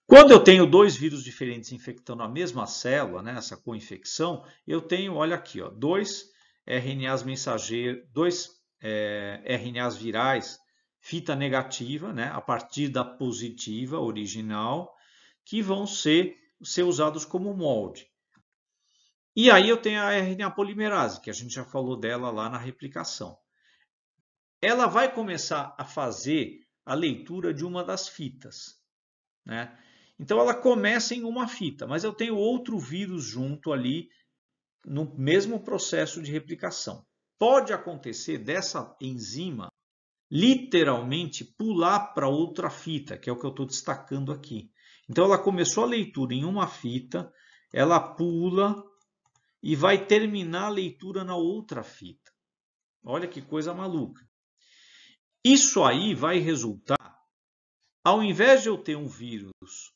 Quando eu tenho dois vírus diferentes infectando a mesma célula, né, essa co-infecção, eu tenho, olha aqui, ó, dois RNAs mensageiros, dois é, RNAs virais, fita negativa, né, a partir da positiva original, que vão ser, ser usados como molde. E aí eu tenho a RNA polimerase, que a gente já falou dela lá na replicação ela vai começar a fazer a leitura de uma das fitas. Né? Então ela começa em uma fita, mas eu tenho outro vírus junto ali no mesmo processo de replicação. Pode acontecer dessa enzima literalmente pular para outra fita, que é o que eu estou destacando aqui. Então ela começou a leitura em uma fita, ela pula e vai terminar a leitura na outra fita. Olha que coisa maluca. Isso aí vai resultar, ao invés de eu ter um vírus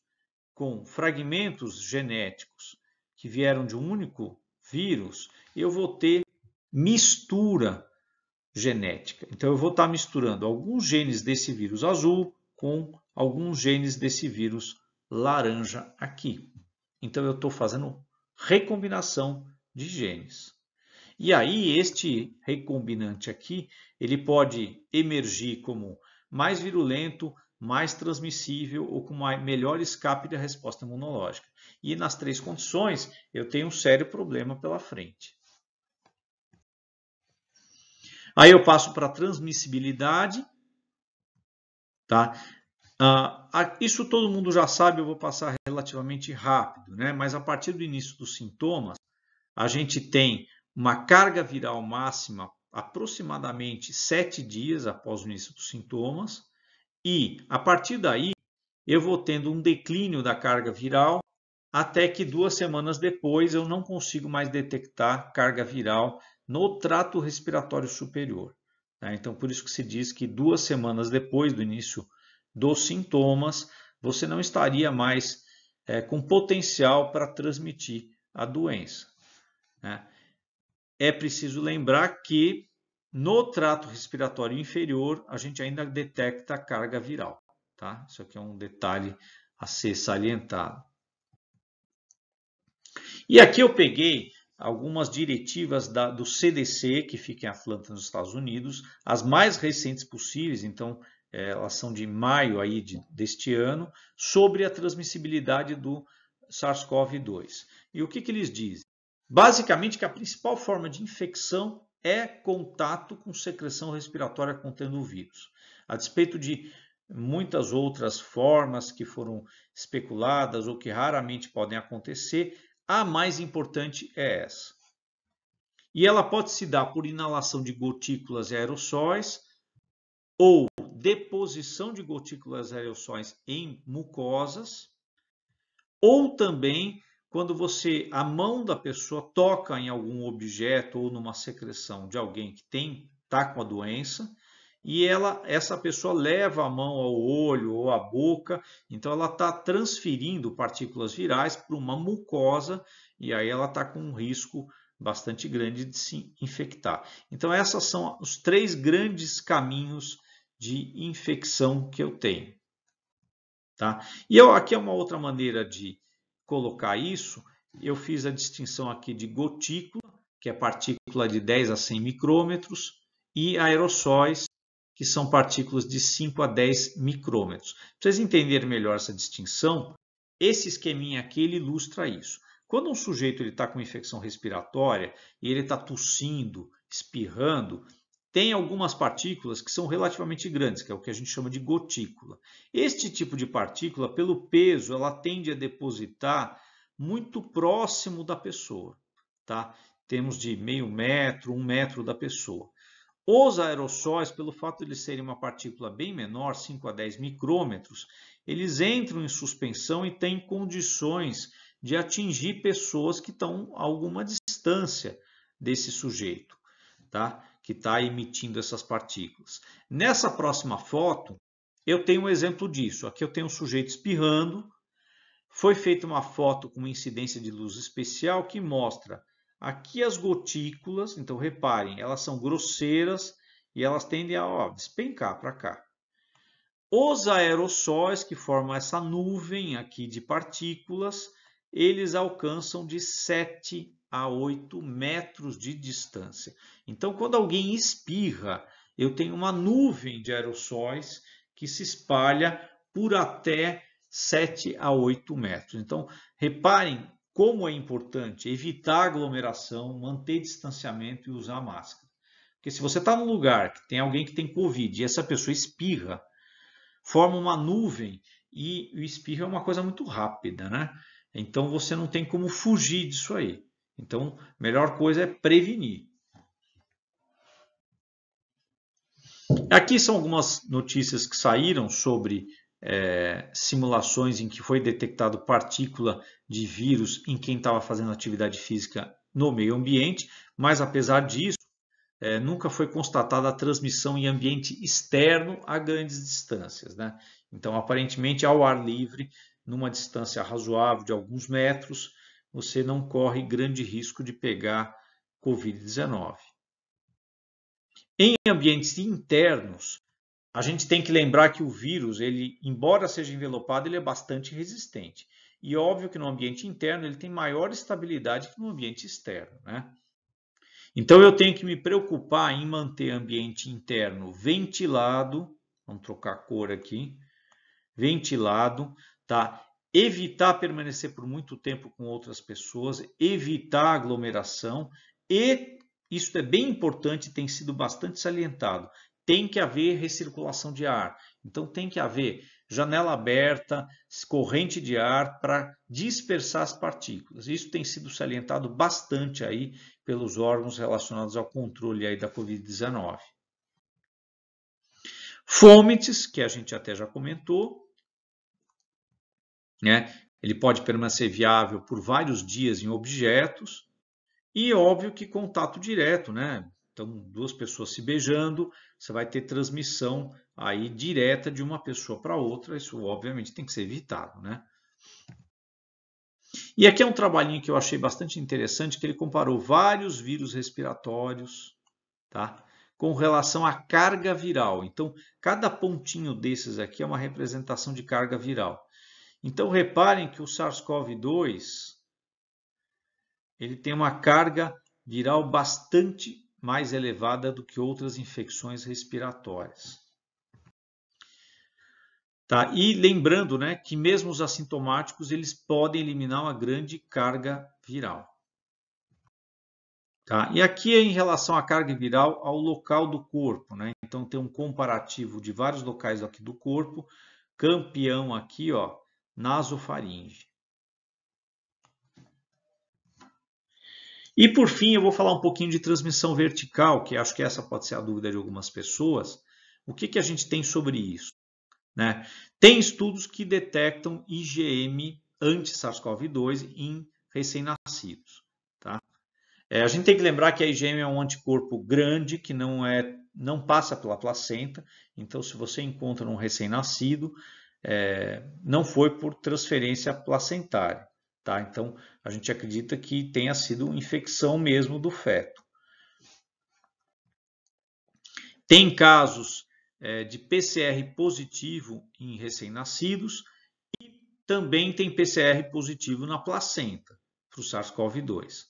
com fragmentos genéticos que vieram de um único vírus, eu vou ter mistura genética. Então, eu vou estar misturando alguns genes desse vírus azul com alguns genes desse vírus laranja aqui. Então, eu estou fazendo recombinação de genes. E aí este recombinante aqui, ele pode emergir como mais virulento, mais transmissível ou com melhor escape da resposta imunológica. E nas três condições, eu tenho um sério problema pela frente. Aí eu passo para a transmissibilidade. Tá? Ah, isso todo mundo já sabe, eu vou passar relativamente rápido, né? mas a partir do início dos sintomas, a gente tem uma carga viral máxima aproximadamente sete dias após o início dos sintomas, e a partir daí eu vou tendo um declínio da carga viral até que duas semanas depois eu não consigo mais detectar carga viral no trato respiratório superior. Tá? Então, por isso que se diz que duas semanas depois do início dos sintomas, você não estaria mais é, com potencial para transmitir a doença. Né? é preciso lembrar que no trato respiratório inferior a gente ainda detecta carga viral. Tá? Isso aqui é um detalhe a ser salientado. E aqui eu peguei algumas diretivas da, do CDC, que fica em Atlanta, nos Estados Unidos, as mais recentes possíveis, então é, elas são de maio aí de, deste ano, sobre a transmissibilidade do SARS-CoV-2. E o que, que eles dizem? Basicamente, que a principal forma de infecção é contato com secreção respiratória contendo o vírus. A despeito de muitas outras formas que foram especuladas ou que raramente podem acontecer, a mais importante é essa. E ela pode se dar por inalação de gotículas e aerossóis ou deposição de gotículas e aerossóis em mucosas ou também quando você a mão da pessoa toca em algum objeto ou numa secreção de alguém que tem tá com a doença e ela essa pessoa leva a mão ao olho ou à boca, então ela está transferindo partículas virais para uma mucosa e aí ela está com um risco bastante grande de se infectar. Então essas são os três grandes caminhos de infecção que eu tenho. Tá? E eu, aqui é uma outra maneira de colocar isso, eu fiz a distinção aqui de gotícula, que é partícula de 10 a 100 micrômetros, e aerossóis, que são partículas de 5 a 10 micrômetros. Para vocês entenderem melhor essa distinção, esse esqueminha aqui ele ilustra isso. Quando um sujeito está com infecção respiratória e ele está tossindo, espirrando, tem algumas partículas que são relativamente grandes, que é o que a gente chama de gotícula. Este tipo de partícula, pelo peso, ela tende a depositar muito próximo da pessoa, tá? Temos de meio metro, um metro da pessoa. Os aerossóis, pelo fato de eles serem uma partícula bem menor, 5 a 10 micrômetros, eles entram em suspensão e têm condições de atingir pessoas que estão a alguma distância desse sujeito. Tá? que está emitindo essas partículas. Nessa próxima foto, eu tenho um exemplo disso. Aqui eu tenho um sujeito espirrando. Foi feita uma foto com uma incidência de luz especial que mostra aqui as gotículas. Então, reparem, elas são grosseiras e elas tendem a ó, despencar para cá. Os aerossóis que formam essa nuvem aqui de partículas, eles alcançam de 7 a 8 metros de distância. Então, quando alguém espirra, eu tenho uma nuvem de aerossóis que se espalha por até 7 a 8 metros. Então, reparem como é importante evitar aglomeração, manter distanciamento e usar máscara. Porque se você está num lugar que tem alguém que tem Covid e essa pessoa espirra, forma uma nuvem e o espirro é uma coisa muito rápida, né? Então você não tem como fugir disso aí. Então, melhor coisa é prevenir. Aqui são algumas notícias que saíram sobre é, simulações em que foi detectado partícula de vírus em quem estava fazendo atividade física no meio ambiente, mas apesar disso, é, nunca foi constatada a transmissão em ambiente externo a grandes distâncias. Né? Então, aparentemente, ao ar livre, numa distância razoável de alguns metros, você não corre grande risco de pegar Covid-19. Em ambientes internos, a gente tem que lembrar que o vírus, ele, embora seja envelopado, ele é bastante resistente. E é óbvio que no ambiente interno ele tem maior estabilidade que no ambiente externo, né? Então eu tenho que me preocupar em manter ambiente interno ventilado, vamos trocar a cor aqui, ventilado, tá? evitar permanecer por muito tempo com outras pessoas, evitar aglomeração e isso é bem importante, tem sido bastante salientado. Tem que haver recirculação de ar. Então tem que haver janela aberta, corrente de ar para dispersar as partículas. Isso tem sido salientado bastante aí pelos órgãos relacionados ao controle aí da COVID-19. Fômites, que a gente até já comentou, né? Ele pode permanecer viável por vários dias em objetos e óbvio que contato direto, né? Então, duas pessoas se beijando, você vai ter transmissão aí direta de uma pessoa para outra, isso obviamente tem que ser evitado, né? E aqui é um trabalhinho que eu achei bastante interessante, que ele comparou vários vírus respiratórios, tá? Com relação à carga viral. Então, cada pontinho desses aqui é uma representação de carga viral. Então reparem que o SARS-CoV-2 ele tem uma carga viral bastante mais elevada do que outras infecções respiratórias. Tá? E lembrando né, que mesmo os assintomáticos eles podem eliminar uma grande carga viral. Tá? E aqui é em relação à carga viral ao local do corpo. Né? Então tem um comparativo de vários locais aqui do corpo. Campeão aqui, ó, nasofaringe. E por fim, eu vou falar um pouquinho de transmissão vertical, que acho que essa pode ser a dúvida de algumas pessoas. O que, que a gente tem sobre isso? Né? Tem estudos que detectam IgM anti-SARS-CoV-2 em recém-nascidos. Tá? É, a gente tem que lembrar que a IgM é um anticorpo grande que não, é, não passa pela placenta. Então, se você encontra um recém-nascido, é, não foi por transferência placentária. Tá? Então, a gente acredita que tenha sido infecção mesmo do feto. Tem casos é, de PCR positivo em recém-nascidos e também tem PCR positivo na placenta para o SARS-CoV-2.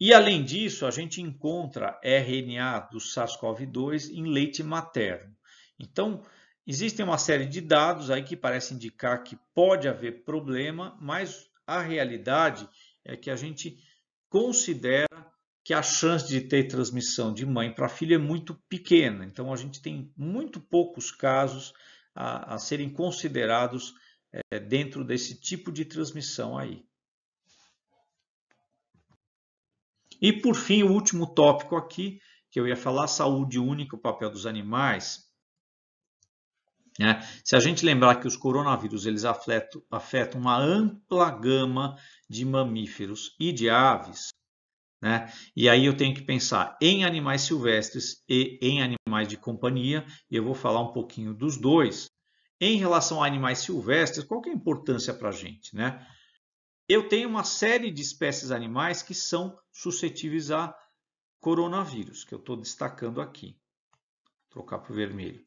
E além disso, a gente encontra RNA do SARS-CoV-2 em leite materno. Então, Existem uma série de dados aí que parece indicar que pode haver problema, mas a realidade é que a gente considera que a chance de ter transmissão de mãe para filha é muito pequena. Então, a gente tem muito poucos casos a, a serem considerados é, dentro desse tipo de transmissão aí. E, por fim, o último tópico aqui, que eu ia falar, saúde única, o papel dos animais. Né? Se a gente lembrar que os coronavírus eles afetam uma ampla gama de mamíferos e de aves, né? E aí eu tenho que pensar em animais silvestres e em animais de companhia, e eu vou falar um pouquinho dos dois. Em relação a animais silvestres, qual que é a importância para a gente? Né? Eu tenho uma série de espécies animais que são suscetíveis a coronavírus, que eu estou destacando aqui. Vou trocar para o vermelho.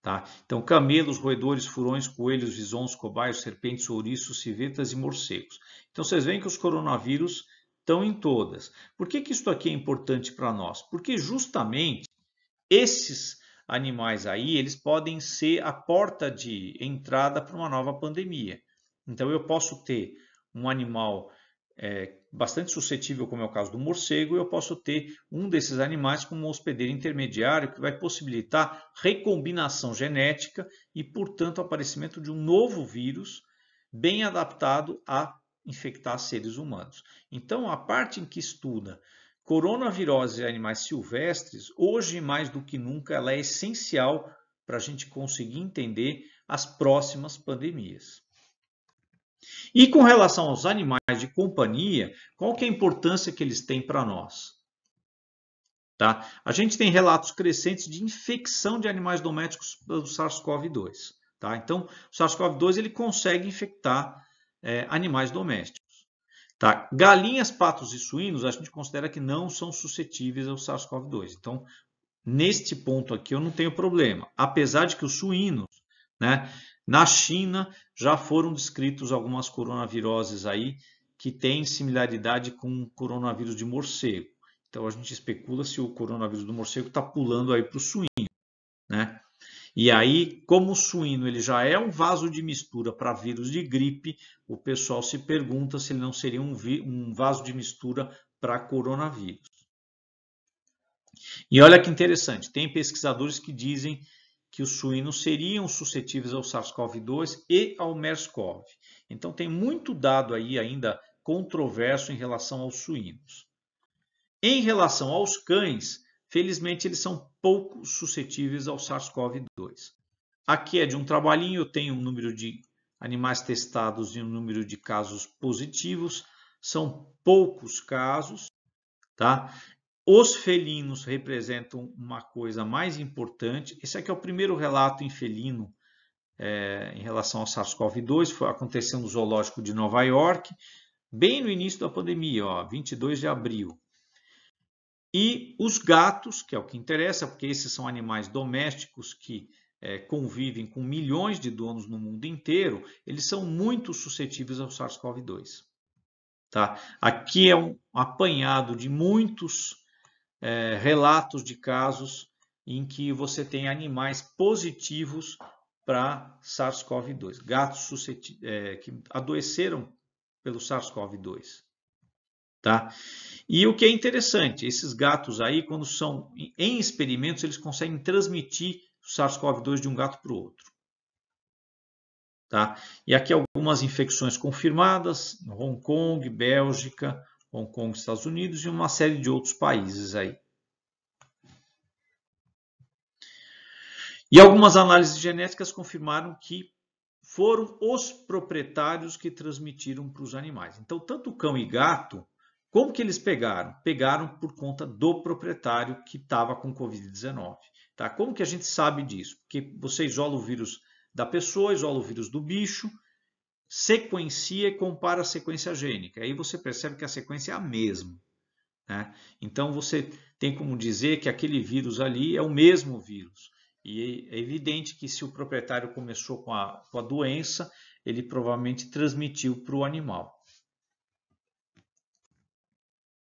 Tá? Então, camelos, roedores, furões, coelhos, visons, cobaios, serpentes, ouriços, civetas e morcegos. Então, vocês veem que os coronavírus estão em todas. Por que, que isso aqui é importante para nós? Porque justamente esses animais aí, eles podem ser a porta de entrada para uma nova pandemia. Então, eu posso ter um animal é, bastante suscetível, como é o caso do morcego, eu posso ter um desses animais como um hospedeiro intermediário que vai possibilitar recombinação genética e, portanto, o aparecimento de um novo vírus bem adaptado a infectar seres humanos. Então, a parte em que estuda coronavirose e animais silvestres, hoje mais do que nunca, ela é essencial para a gente conseguir entender as próximas pandemias. E com relação aos animais de companhia, qual que é a importância que eles têm para nós? Tá? A gente tem relatos crescentes de infecção de animais domésticos pelo SARS-CoV-2. Tá? Então, o SARS-CoV-2 ele consegue infectar é, animais domésticos. Tá? Galinhas, patos e suínos a gente considera que não são suscetíveis ao SARS-CoV-2. Então, neste ponto aqui eu não tenho problema. Apesar de que os suínos, né, na China, já foram descritos algumas coronaviroses aí que têm similaridade com o coronavírus de morcego. Então a gente especula se o coronavírus do morcego está pulando aí para o suíno, né? E aí, como o suíno ele já é um vaso de mistura para vírus de gripe, o pessoal se pergunta se ele não seria um, um vaso de mistura para coronavírus. E olha que interessante, tem pesquisadores que dizem que os suínos seriam suscetíveis ao SARS-CoV-2 e ao MERS-CoV. Então tem muito dado aí ainda controverso em relação aos suínos. Em relação aos cães, felizmente eles são pouco suscetíveis ao SARS-CoV-2. Aqui é de um trabalhinho, eu tenho um número de animais testados e um número de casos positivos, são poucos casos, tá? Os felinos representam uma coisa mais importante. Esse aqui é o primeiro relato em felino é, em relação ao SARS-CoV-2, foi acontecendo no zoológico de Nova York, bem no início da pandemia, ó, 22 de abril. E os gatos, que é o que interessa, porque esses são animais domésticos que é, convivem com milhões de donos no mundo inteiro, eles são muito suscetíveis ao SARS-CoV-2. Tá? Aqui é um apanhado de muitos é, relatos de casos em que você tem animais positivos para SARS-CoV-2, gatos é, que adoeceram pelo SARS-CoV-2. Tá? E o que é interessante, esses gatos aí, quando são em experimentos, eles conseguem transmitir o SARS-CoV-2 de um gato para o outro. Tá? E aqui algumas infecções confirmadas, Hong Kong, Bélgica, Hong Kong, Estados Unidos e uma série de outros países aí. E algumas análises genéticas confirmaram que foram os proprietários que transmitiram para os animais. Então, tanto cão e gato, como que eles pegaram? Pegaram por conta do proprietário que estava com Covid-19. Tá? Como que a gente sabe disso? Porque você isola o vírus da pessoa, isola o vírus do bicho, sequencia e compara a sequência gênica. Aí você percebe que a sequência é a mesma. Né? Então você tem como dizer que aquele vírus ali é o mesmo vírus. E é evidente que se o proprietário começou com a, com a doença, ele provavelmente transmitiu para o animal.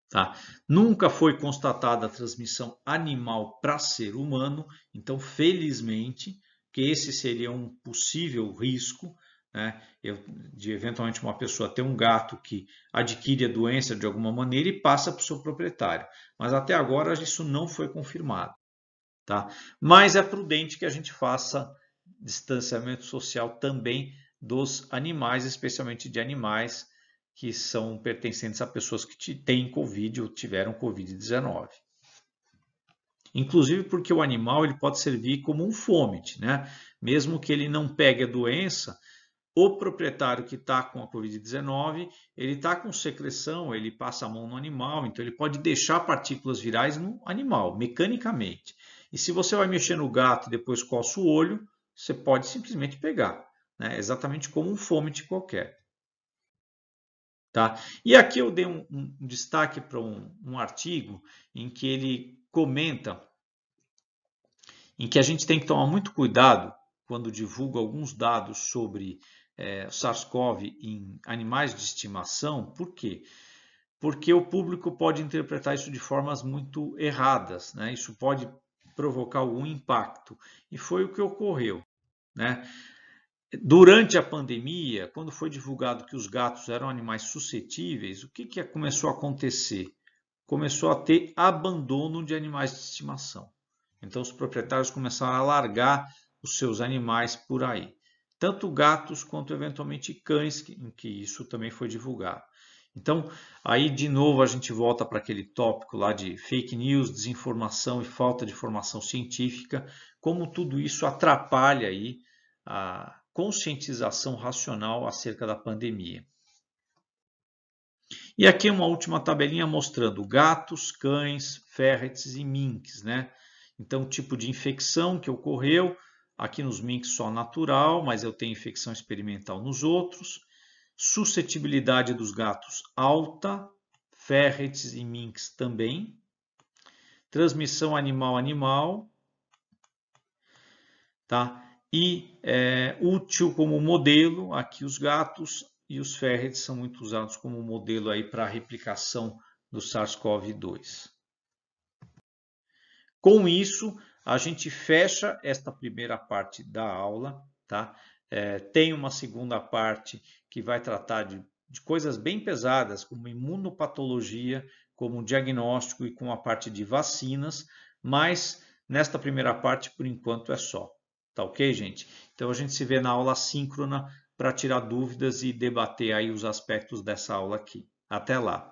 Tá? Nunca foi constatada a transmissão animal para ser humano, então felizmente que esse seria um possível risco né? Eu, de eventualmente uma pessoa ter um gato que adquire a doença de alguma maneira e passa para o seu proprietário. Mas até agora isso não foi confirmado. Tá? Mas é prudente que a gente faça distanciamento social também dos animais, especialmente de animais que são pertencentes a pessoas que têm Covid ou tiveram Covid-19. Inclusive porque o animal ele pode servir como um fômite, né? Mesmo que ele não pegue a doença, o proprietário que está com a Covid-19, ele está com secreção, ele passa a mão no animal, então ele pode deixar partículas virais no animal, mecanicamente. E se você vai mexer no gato e depois coça o olho, você pode simplesmente pegar, né? exatamente como um fômite qualquer. Tá? E aqui eu dei um, um destaque para um, um artigo em que ele comenta em que a gente tem que tomar muito cuidado quando divulga alguns dados sobre é, SARS-CoV em animais de estimação, por quê? Porque o público pode interpretar isso de formas muito erradas, né? isso pode provocar algum impacto. E foi o que ocorreu. Né? Durante a pandemia, quando foi divulgado que os gatos eram animais suscetíveis, o que, que começou a acontecer? Começou a ter abandono de animais de estimação. Então, os proprietários começaram a largar os seus animais por aí tanto gatos quanto eventualmente cães, em que isso também foi divulgado. Então, aí de novo a gente volta para aquele tópico lá de fake news, desinformação e falta de formação científica, como tudo isso atrapalha aí a conscientização racional acerca da pandemia. E aqui uma última tabelinha mostrando gatos, cães, ferrets e minks, né? Então, tipo de infecção que ocorreu, Aqui nos minks só natural, mas eu tenho infecção experimental nos outros. Suscetibilidade dos gatos alta, ferrets e minks também. Transmissão animal-animal, tá? E é, útil como modelo, aqui os gatos e os ferrets são muito usados como modelo aí para a replicação do SARS-CoV-2. Com isso, a gente fecha esta primeira parte da aula, tá? É, tem uma segunda parte que vai tratar de, de coisas bem pesadas, como imunopatologia, como diagnóstico e com a parte de vacinas, mas nesta primeira parte, por enquanto, é só. Tá ok, gente? Então a gente se vê na aula síncrona para tirar dúvidas e debater aí os aspectos dessa aula aqui. Até lá!